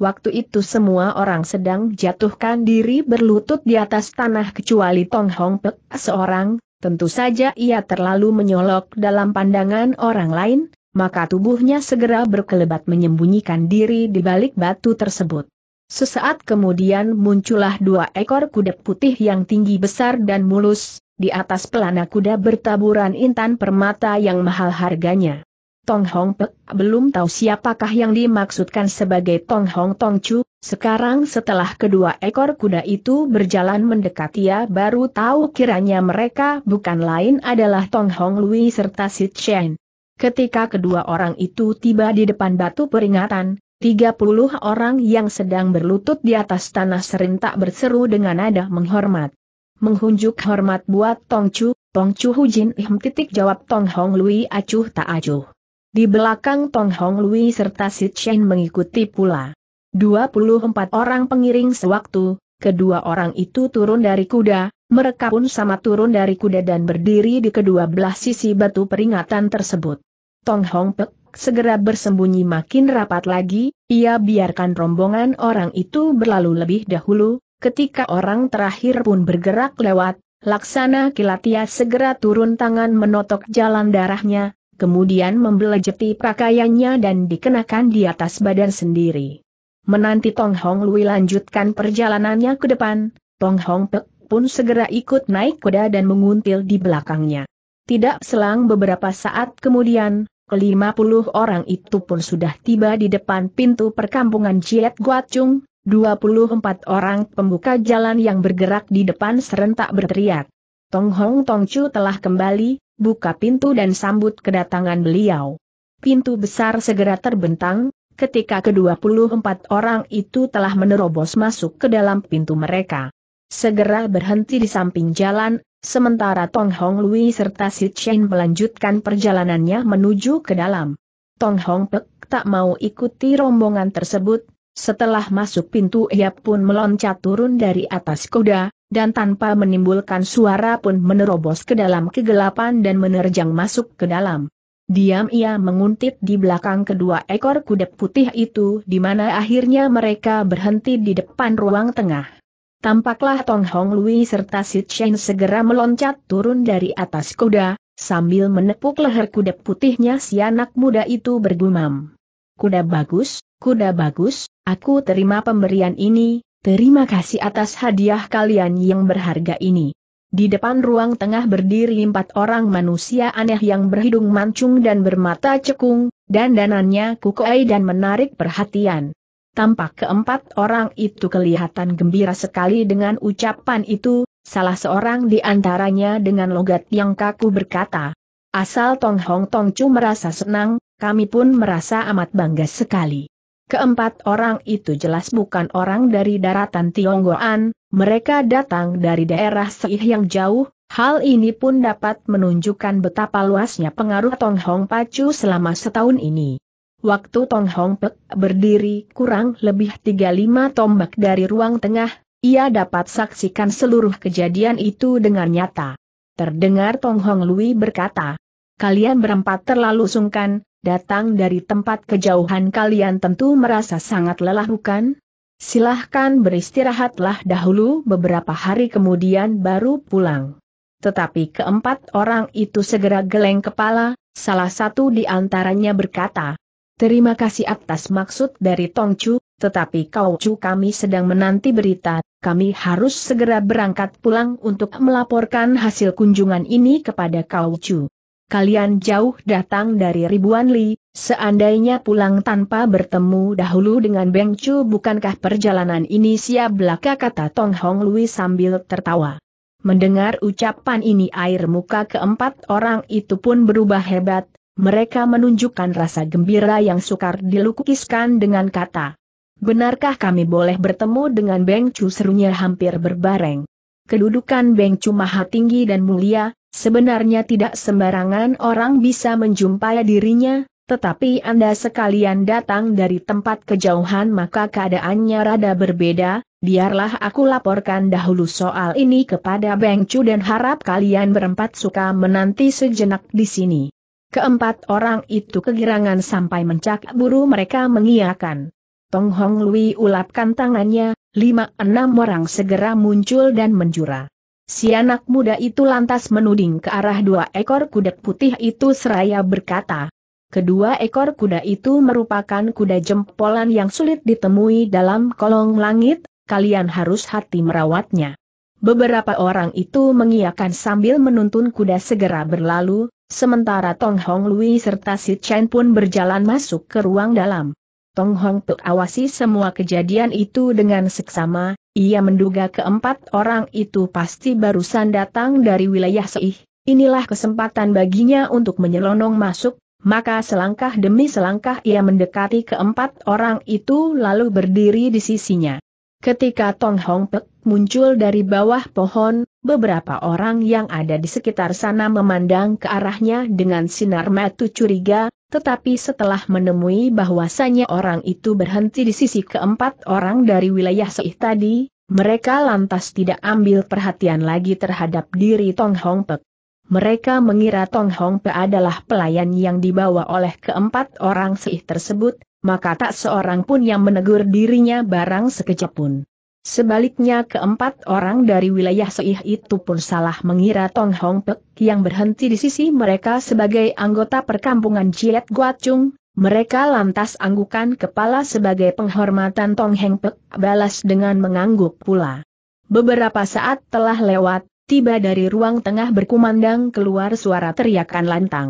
Waktu itu semua orang sedang jatuhkan diri berlutut di atas tanah kecuali Tong Hong Pek seorang, tentu saja ia terlalu menyolok dalam pandangan orang lain, maka tubuhnya segera berkelebat menyembunyikan diri di balik batu tersebut. Sesaat kemudian muncullah dua ekor kuda putih yang tinggi besar dan mulus, di atas pelana kuda bertaburan intan permata yang mahal harganya. Tong Hong Pek belum tahu siapakah yang dimaksudkan sebagai Tong Hong Tong Chu, sekarang setelah kedua ekor kuda itu berjalan mendekat ia baru tahu kiranya mereka bukan lain adalah Tong Hong Lui serta Sit Chen. Ketika kedua orang itu tiba di depan batu peringatan, 30 orang yang sedang berlutut di atas tanah serentak berseru dengan nada menghormat. Menghunjuk hormat buat Tong Chu, Tong Chu Hujin Ihm titik jawab Tong Hong Lui acuh tak acuh. Di belakang Tong Hong Lui serta Si Chen mengikuti pula. 24 orang pengiring sewaktu, kedua orang itu turun dari kuda, mereka pun sama turun dari kuda dan berdiri di kedua belah sisi batu peringatan tersebut. Tong Hong Pek segera bersembunyi makin rapat lagi, ia biarkan rombongan orang itu berlalu lebih dahulu, ketika orang terakhir pun bergerak lewat, laksana kilatia segera turun tangan menotok jalan darahnya, kemudian membelejeti pakaiannya dan dikenakan di atas badan sendiri. Menanti Tong Hong Lui lanjutkan perjalanannya ke depan, Tong Hong Pek pun segera ikut naik kuda dan menguntil di belakangnya. Tidak selang beberapa saat kemudian, kelima puluh orang itu pun sudah tiba di depan pintu perkampungan Ciet Guacung, empat orang pembuka jalan yang bergerak di depan serentak berteriak. Tong Hong Tong Chu telah kembali, buka pintu dan sambut kedatangan beliau. Pintu besar segera terbentang, ketika ke-24 orang itu telah menerobos masuk ke dalam pintu mereka. Segera berhenti di samping jalan, Sementara Tong Hong Lui serta Si Chen melanjutkan perjalanannya menuju ke dalam. Tong Hong Pek tak mau ikuti rombongan tersebut, setelah masuk pintu ia pun meloncat turun dari atas kuda, dan tanpa menimbulkan suara pun menerobos ke dalam kegelapan dan menerjang masuk ke dalam. Diam ia menguntit di belakang kedua ekor kuda putih itu di mana akhirnya mereka berhenti di depan ruang tengah. Tampaklah Tong Hong Lui serta Si Chen segera meloncat turun dari atas kuda, sambil menepuk leher kuda putihnya si anak muda itu bergumam. Kuda bagus, kuda bagus, aku terima pemberian ini, terima kasih atas hadiah kalian yang berharga ini. Di depan ruang tengah berdiri empat orang manusia aneh yang berhidung mancung dan bermata cekung, dan danannya kukuai dan menarik perhatian. Tampak keempat orang itu kelihatan gembira sekali dengan ucapan itu, salah seorang di antaranya dengan logat yang kaku berkata, Asal Tong Hong Tong Chu merasa senang, kami pun merasa amat bangga sekali. Keempat orang itu jelas bukan orang dari daratan Tionggoan, mereka datang dari daerah Seih yang jauh, hal ini pun dapat menunjukkan betapa luasnya pengaruh Tong Hong Pacu selama setahun ini. Waktu Tong Hong Pek berdiri kurang lebih 35 tombak dari ruang tengah, ia dapat saksikan seluruh kejadian itu dengan nyata. Terdengar Tong Hong Lui berkata, Kalian berempat terlalu sungkan, datang dari tempat kejauhan kalian tentu merasa sangat lelah bukan? Silahkan beristirahatlah dahulu beberapa hari kemudian baru pulang. Tetapi keempat orang itu segera geleng kepala, salah satu di antaranya berkata, Terima kasih atas maksud dari Tong Chu, tetapi Kau Chu kami sedang menanti berita, kami harus segera berangkat pulang untuk melaporkan hasil kunjungan ini kepada Kau Chu. Kalian jauh datang dari ribuan li, seandainya pulang tanpa bertemu dahulu dengan Beng Chu bukankah perjalanan ini sia belaka kata Tong Hong Lui sambil tertawa. Mendengar ucapan ini air muka keempat orang itu pun berubah hebat, mereka menunjukkan rasa gembira yang sukar dilukiskan dengan kata. Benarkah kami boleh bertemu dengan Beng Chu serunya hampir berbareng? Kedudukan Beng Chu maha tinggi dan mulia, sebenarnya tidak sembarangan orang bisa menjumpai dirinya, tetapi Anda sekalian datang dari tempat kejauhan maka keadaannya rada berbeda, biarlah aku laporkan dahulu soal ini kepada Beng Chu dan harap kalian berempat suka menanti sejenak di sini. Keempat orang itu kegirangan sampai mencak buru mereka mengiakan. Tong Hong Lui ulapkan tangannya, lima enam orang segera muncul dan menjura. Si anak muda itu lantas menuding ke arah dua ekor kuda putih itu seraya berkata, Kedua ekor kuda itu merupakan kuda jempolan yang sulit ditemui dalam kolong langit, kalian harus hati merawatnya. Beberapa orang itu mengiakan sambil menuntun kuda segera berlalu, Sementara Tong Hong Lui serta Si Chen pun berjalan masuk ke ruang dalam. Tong Hong Pek awasi semua kejadian itu dengan seksama, ia menduga keempat orang itu pasti barusan datang dari wilayah Seih, inilah kesempatan baginya untuk menyelonong masuk, maka selangkah demi selangkah ia mendekati keempat orang itu lalu berdiri di sisinya. Ketika Tong Hong muncul dari bawah pohon, Beberapa orang yang ada di sekitar sana memandang ke arahnya dengan sinar mata curiga, tetapi setelah menemui bahwasannya orang itu berhenti di sisi keempat orang dari wilayah Seih tadi, mereka lantas tidak ambil perhatian lagi terhadap diri Tong Hong Pek. Mereka mengira Tong Hong Pek adalah pelayan yang dibawa oleh keempat orang Seih tersebut, maka tak seorang pun yang menegur dirinya barang sekejap pun. Sebaliknya keempat orang dari wilayah Seih itu pun salah mengira Tong Hong Pek yang berhenti di sisi mereka sebagai anggota perkampungan Jiet Guacung, mereka lantas anggukan kepala sebagai penghormatan Tong Heng Pek balas dengan mengangguk pula. Beberapa saat telah lewat, tiba dari ruang tengah berkumandang keluar suara teriakan lantang.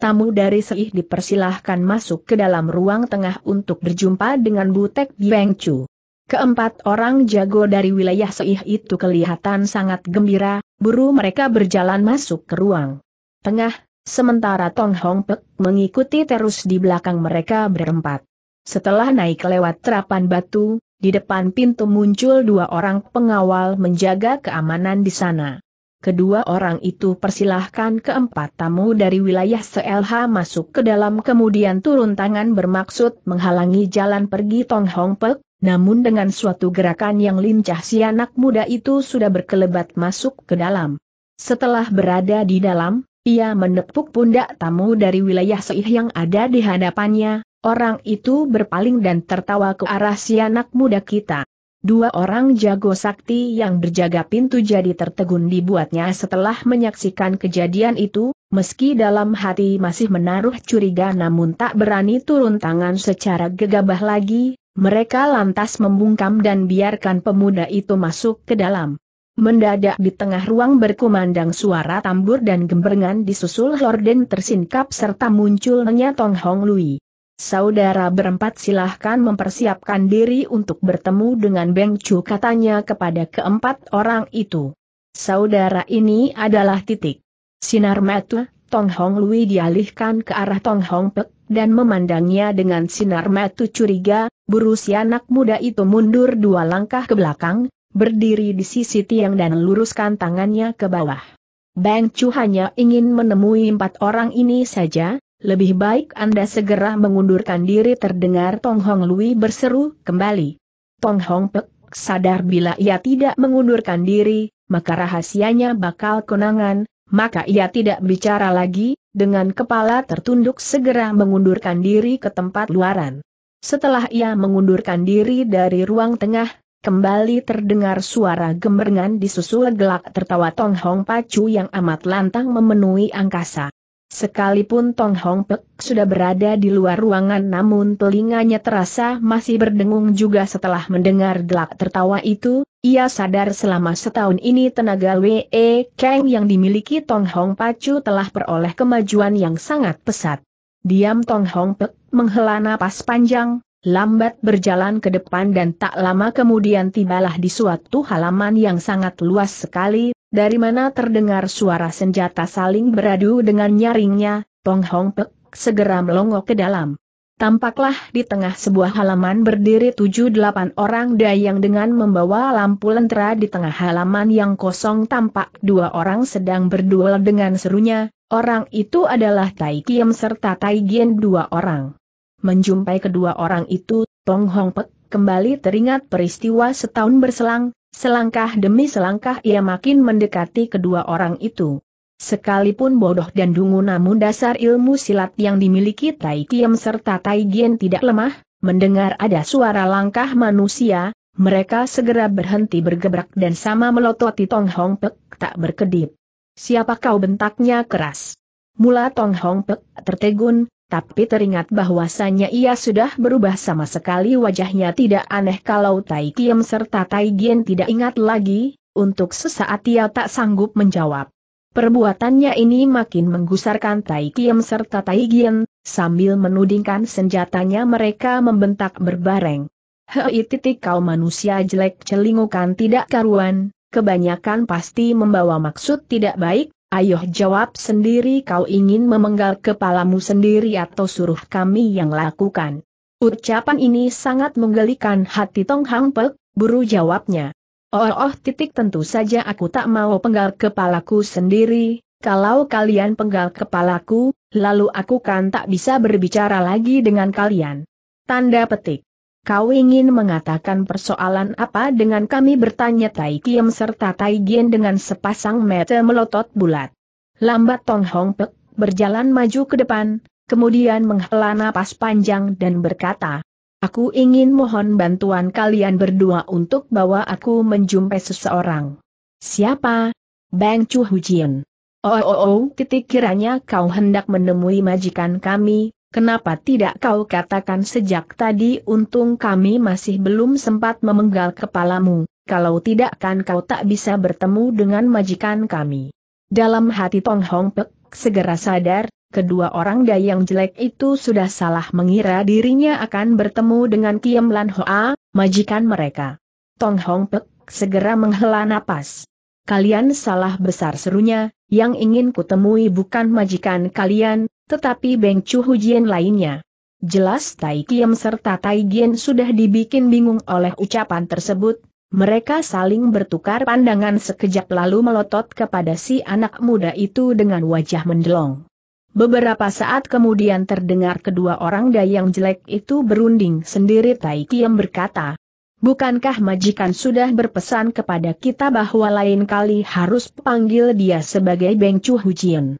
Tamu dari Seih dipersilahkan masuk ke dalam ruang tengah untuk berjumpa dengan Butek Beng Chu. Keempat orang jago dari wilayah Seih itu kelihatan sangat gembira, buru mereka berjalan masuk ke ruang tengah, sementara Tong Hong Pek mengikuti terus di belakang mereka berempat. Setelah naik lewat terapan batu, di depan pintu muncul dua orang pengawal menjaga keamanan di sana. Kedua orang itu persilahkan keempat tamu dari wilayah CLH masuk ke dalam kemudian turun tangan bermaksud menghalangi jalan pergi Tong Hong Pek, namun dengan suatu gerakan yang lincah si anak muda itu sudah berkelebat masuk ke dalam. Setelah berada di dalam, ia menepuk pundak tamu dari wilayah seih yang ada di hadapannya, orang itu berpaling dan tertawa ke arah si anak muda kita. Dua orang jago sakti yang berjaga pintu jadi tertegun dibuatnya setelah menyaksikan kejadian itu, meski dalam hati masih menaruh curiga namun tak berani turun tangan secara gegabah lagi, mereka lantas membungkam dan biarkan pemuda itu masuk ke dalam. Mendadak di tengah ruang berkumandang suara tambur dan gemberengan disusul Lorden tersingkap serta munculnya Tong Hong Lui. Saudara berempat silahkan mempersiapkan diri untuk bertemu dengan Beng Chu katanya kepada keempat orang itu. Saudara ini adalah titik. Sinar mata Tong Hong Lui dialihkan ke arah Tong Hong Pek, dan memandangnya dengan sinar mata curiga, berusia anak muda itu mundur dua langkah ke belakang, berdiri di sisi tiang dan luruskan tangannya ke bawah. Bang Chu hanya ingin menemui empat orang ini saja, lebih baik Anda segera mengundurkan diri terdengar Tong Hong Lui berseru kembali. Tong Hong Pek sadar bila ia tidak mengundurkan diri, maka rahasianya bakal konangan, maka ia tidak bicara lagi, dengan kepala tertunduk segera mengundurkan diri ke tempat luaran. Setelah ia mengundurkan diri dari ruang tengah, kembali terdengar suara gemerengan disusul gelak tertawa Tong Hong Pacu yang amat lantang memenuhi angkasa. Sekalipun Tong Hong Pek sudah berada di luar ruangan namun telinganya terasa masih berdengung juga setelah mendengar gelak tertawa itu, ia sadar selama setahun ini tenaga Wee Kang yang dimiliki Tong Hong Pacu telah peroleh kemajuan yang sangat pesat. Diam Tong Hong Pek menghela napas panjang, lambat berjalan ke depan dan tak lama kemudian tibalah di suatu halaman yang sangat luas sekali, dari mana terdengar suara senjata saling beradu dengan nyaringnya, Tong Hong Pek segera melongok ke dalam. Tampaklah di tengah sebuah halaman berdiri tujuh delapan orang dayang dengan membawa lampu lentera di tengah halaman yang kosong tampak dua orang sedang berduel dengan serunya, orang itu adalah Tai Kiem serta Tai Gien dua orang. Menjumpai kedua orang itu, Tong Hong Pek kembali teringat peristiwa setahun berselang, Selangkah demi selangkah ia makin mendekati kedua orang itu. Sekalipun bodoh dan dungu namun dasar ilmu silat yang dimiliki Tai Kiem serta Tai Gien tidak lemah, mendengar ada suara langkah manusia, mereka segera berhenti bergebrak dan sama melototi Tong Hong Pek tak berkedip. Siapa kau bentaknya keras? Mula Tong Hong Pek tertegun, tapi teringat bahwasannya ia sudah berubah sama sekali wajahnya tidak aneh kalau Tai Kiem serta Tai Gien tidak ingat lagi, untuk sesaat ia tak sanggup menjawab. Perbuatannya ini makin menggusarkan Tai Kiem serta Tai Gien, sambil menudingkan senjatanya mereka membentak berbareng. Hei titik kau manusia jelek celingukan tidak karuan, kebanyakan pasti membawa maksud tidak baik, Ayo jawab sendiri kau ingin memenggal kepalamu sendiri atau suruh kami yang lakukan. Ucapan ini sangat menggelikan hati Tong Hang Pek, buru jawabnya. Oh, oh titik tentu saja aku tak mau penggal kepalaku sendiri, kalau kalian penggal kepalaku, lalu aku kan tak bisa berbicara lagi dengan kalian. Tanda petik. Kau ingin mengatakan persoalan apa dengan kami bertanya Tai Kiem serta Tai Gien dengan sepasang mata melotot bulat. Lambat Tong Hong Pek, berjalan maju ke depan, kemudian menghela napas panjang dan berkata, Aku ingin mohon bantuan kalian berdua untuk bawa aku menjumpai seseorang. Siapa? Bang Chu Hujian. Oh oh oh, ketik kiranya kau hendak menemui majikan kami, Kenapa tidak kau katakan sejak tadi untung kami masih belum sempat memenggal kepalamu, kalau tidak kan kau tak bisa bertemu dengan majikan kami. Dalam hati Tong Hong Pek segera sadar, kedua orang dayang jelek itu sudah salah mengira dirinya akan bertemu dengan Kiem Lan Hoa, majikan mereka. Tong Hong Pek segera menghela napas. Kalian salah besar serunya, yang ingin kutemui bukan majikan kalian, tetapi Beng Chu Hujian lainnya. Jelas Tai Kiem serta Tai Gien sudah dibikin bingung oleh ucapan tersebut, mereka saling bertukar pandangan sekejap lalu melotot kepada si anak muda itu dengan wajah mendelong. Beberapa saat kemudian terdengar kedua orang dayang jelek itu berunding sendiri Tai Kiem berkata, Bukankah majikan sudah berpesan kepada kita bahwa lain kali harus panggil dia sebagai Beng Chu Hujian?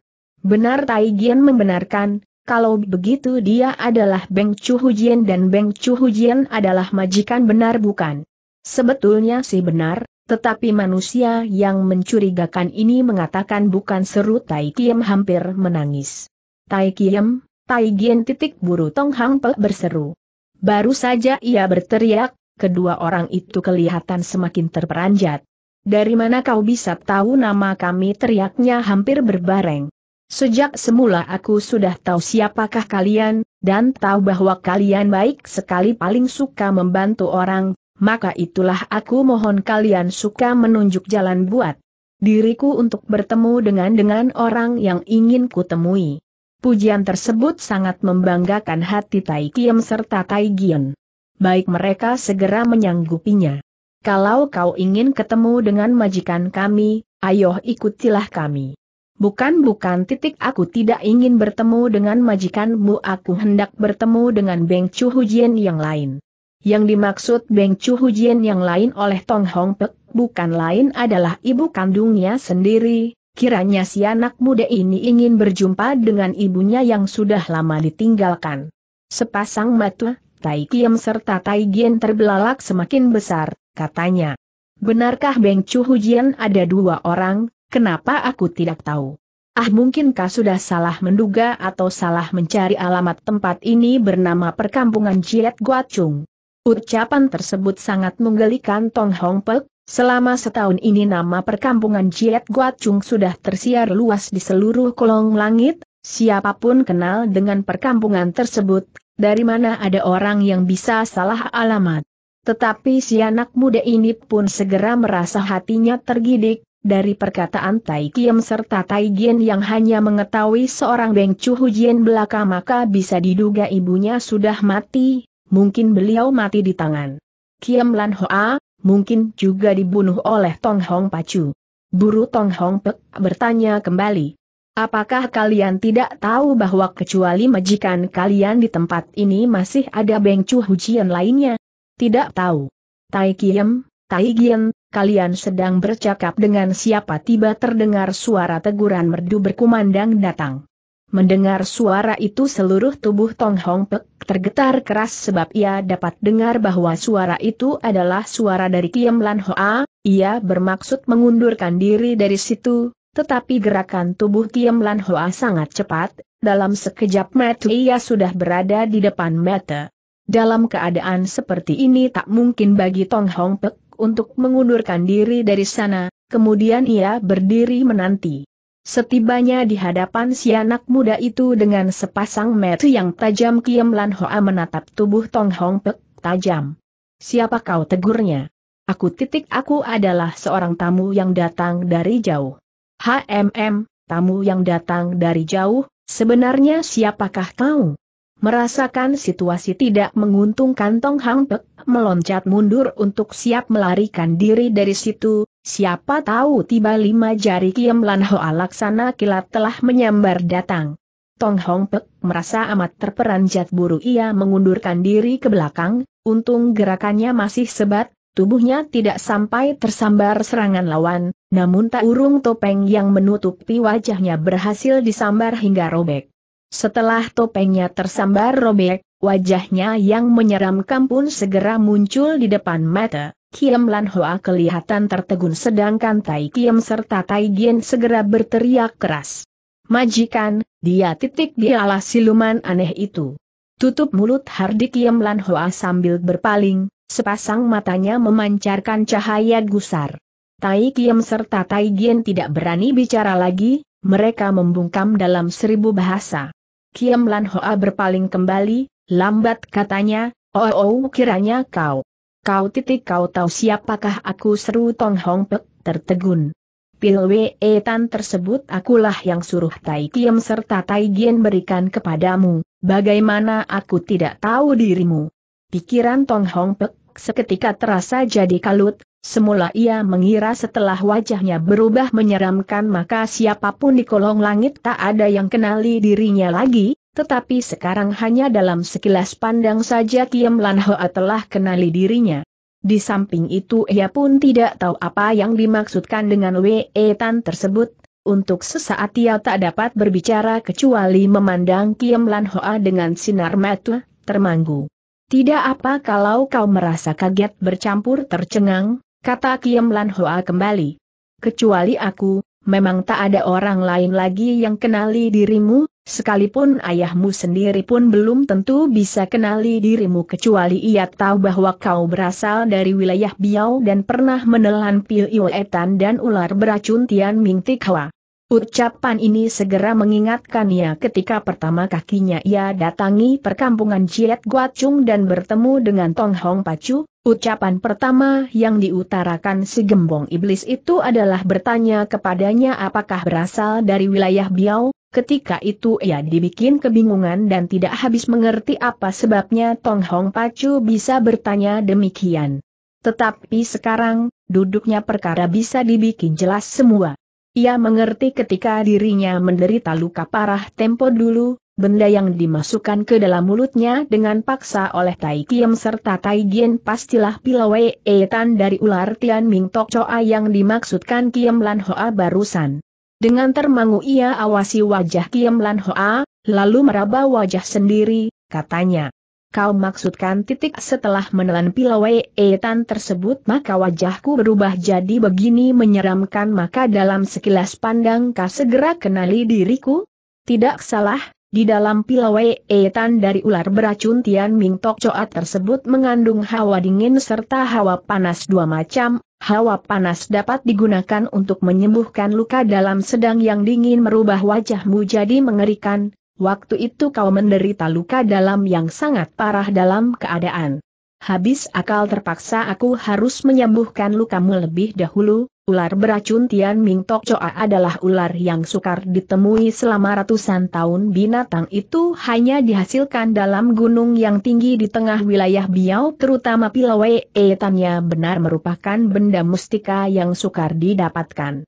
Benar Tai Gian membenarkan, kalau begitu dia adalah Beng Chu Hujian dan Beng Chu Hujian adalah majikan benar bukan? Sebetulnya sih benar, tetapi manusia yang mencurigakan ini mengatakan bukan seru Tai Kiem hampir menangis. Tai Kiem, Tai Gian titik buru Tong Hang Pe berseru. Baru saja ia berteriak, kedua orang itu kelihatan semakin terperanjat. Dari mana kau bisa tahu nama kami teriaknya hampir berbareng. Sejak semula aku sudah tahu siapakah kalian, dan tahu bahwa kalian baik sekali paling suka membantu orang, maka itulah aku mohon kalian suka menunjuk jalan buat diriku untuk bertemu dengan dengan orang yang ingin kutemui. Pujian tersebut sangat membanggakan hati Tai Kiem serta Tai Gien. Baik mereka segera menyanggupinya. Kalau kau ingin ketemu dengan majikan kami, ayo ikutilah kami. Bukan-bukan titik aku tidak ingin bertemu dengan majikanmu aku hendak bertemu dengan Beng Chu Hujian yang lain. Yang dimaksud Beng Chu Hujian yang lain oleh Tong Hong Pek bukan lain adalah ibu kandungnya sendiri, kiranya si anak muda ini ingin berjumpa dengan ibunya yang sudah lama ditinggalkan. Sepasang mata, Tai Kiem serta Tai Gien terbelalak semakin besar, katanya. Benarkah Beng Chu Hujian ada dua orang, Kenapa aku tidak tahu? Ah mungkinkah sudah salah menduga atau salah mencari alamat tempat ini bernama perkampungan Jiet Guacung. Ucapan tersebut sangat menggelikan Tong Hong Pek, selama setahun ini nama perkampungan Jiet Guacung sudah tersiar luas di seluruh kolong langit, siapapun kenal dengan perkampungan tersebut, dari mana ada orang yang bisa salah alamat. Tetapi si anak muda ini pun segera merasa hatinya tergidik, dari perkataan Tai Kiem serta Tai Gien yang hanya mengetahui seorang Beng Chu Hujian belaka maka bisa diduga ibunya sudah mati, mungkin beliau mati di tangan. Kiem Lan Hoa, mungkin juga dibunuh oleh Tong Hong Pacu. Buru Tong Hong Pek bertanya kembali. Apakah kalian tidak tahu bahwa kecuali majikan kalian di tempat ini masih ada Beng Chu Hujian lainnya? Tidak tahu. Tai Kiem, Tai Gien, kalian sedang bercakap dengan siapa tiba terdengar suara teguran merdu berkumandang datang. Mendengar suara itu seluruh tubuh Tong Hong Pek tergetar keras sebab ia dapat dengar bahwa suara itu adalah suara dari Kiem Lan Hoa, ia bermaksud mengundurkan diri dari situ, tetapi gerakan tubuh Kiem Lan Hoa sangat cepat, dalam sekejap mata ia sudah berada di depan mata. Dalam keadaan seperti ini tak mungkin bagi Tong Hong Pek untuk mengundurkan diri dari sana, kemudian ia berdiri menanti. Setibanya di hadapan si anak muda itu dengan sepasang mata yang tajam Kiam Lan Hoa menatap tubuh Tong Hong Pek tajam. Siapa kau tegurnya? Aku titik aku adalah seorang tamu yang datang dari jauh. HMM, tamu yang datang dari jauh, sebenarnya siapakah kau? Merasakan situasi tidak menguntungkan Tong Hang Pek, meloncat mundur untuk siap melarikan diri dari situ, siapa tahu tiba lima jari Kiem Lan Hoa laksana kilat telah menyambar datang. Tong Hong Pek merasa amat terperanjat buru ia mengundurkan diri ke belakang, untung gerakannya masih sebat, tubuhnya tidak sampai tersambar serangan lawan, namun tak urung topeng yang menutupi wajahnya berhasil disambar hingga robek. Setelah topengnya tersambar robek, wajahnya yang menyeramkan pun segera muncul di depan mata. Kiem Lan Hoa kelihatan tertegun sedangkan Tai Kiem serta Tai Gien segera berteriak keras. Majikan, dia titik di dialah siluman aneh itu. Tutup mulut Hardi Kiem Lan Hoa sambil berpaling, sepasang matanya memancarkan cahaya gusar. Tai Kiem serta Tai Gien tidak berani bicara lagi, mereka membungkam dalam seribu bahasa. Kiam Lan Hoa berpaling kembali, lambat katanya, oh, oh kiranya kau. Kau titik kau tahu siapakah aku seru Tong Hong Pek, tertegun. Pil Wee tan tersebut akulah yang suruh Tai Kiam serta Tai Gien berikan kepadamu, bagaimana aku tidak tahu dirimu. Pikiran Tong Hong Pek seketika terasa jadi kalut, Semula ia mengira setelah wajahnya berubah menyeramkan maka siapapun di kolong langit tak ada yang kenali dirinya lagi, tetapi sekarang hanya dalam sekilas pandang saja Kiam Lan Hoa telah kenali dirinya. Di samping itu ia pun tidak tahu apa yang dimaksudkan dengan Wei Tan tersebut, untuk sesaat ia tak dapat berbicara kecuali memandang Kiam Lan Hoa dengan sinar mata, termanggu. Tidak apa kalau kau merasa kaget bercampur tercengang, kata Kiem Lan Hoa kembali. Kecuali aku, memang tak ada orang lain lagi yang kenali dirimu, sekalipun ayahmu sendiri pun belum tentu bisa kenali dirimu kecuali ia tahu bahwa kau berasal dari wilayah Biau dan pernah menelan pil Iwetan dan ular beracun Tian Ming Tik Ucapan ini segera mengingatkannya ketika pertama kakinya ia datangi perkampungan Ciet Guacung dan bertemu dengan Tong Hong Pacu, ucapan pertama yang diutarakan si gembong iblis itu adalah bertanya kepadanya apakah berasal dari wilayah Biao. ketika itu ia dibikin kebingungan dan tidak habis mengerti apa sebabnya Tong Hong Pacu bisa bertanya demikian. Tetapi sekarang, duduknya perkara bisa dibikin jelas semua. Ia mengerti ketika dirinya menderita luka parah tempo dulu, benda yang dimasukkan ke dalam mulutnya dengan paksa oleh Tai Kiem serta Tai Gien pastilah pilawe etan dari ular Tian Ming Tok Choa yang dimaksudkan Kiem Lan Hoa barusan. Dengan termangu ia awasi wajah Kiem Lan Hoa, lalu meraba wajah sendiri, katanya. Kau maksudkan titik setelah menelan pilawai etan tersebut maka wajahku berubah jadi begini menyeramkan maka dalam sekilas pandang kau segera kenali diriku? Tidak salah, di dalam pilawai etan dari ular beracun Tian Ming Tok Coat tersebut mengandung hawa dingin serta hawa panas dua macam, hawa panas dapat digunakan untuk menyembuhkan luka dalam sedang yang dingin merubah wajahmu jadi mengerikan, Waktu itu kau menderita luka dalam yang sangat parah dalam keadaan. Habis akal terpaksa aku harus menyembuhkan lukamu lebih dahulu, ular beracun Tian Ming Tok Choa adalah ular yang sukar ditemui selama ratusan tahun binatang itu hanya dihasilkan dalam gunung yang tinggi di tengah wilayah Biau terutama Pilawe etannya benar merupakan benda mustika yang sukar didapatkan.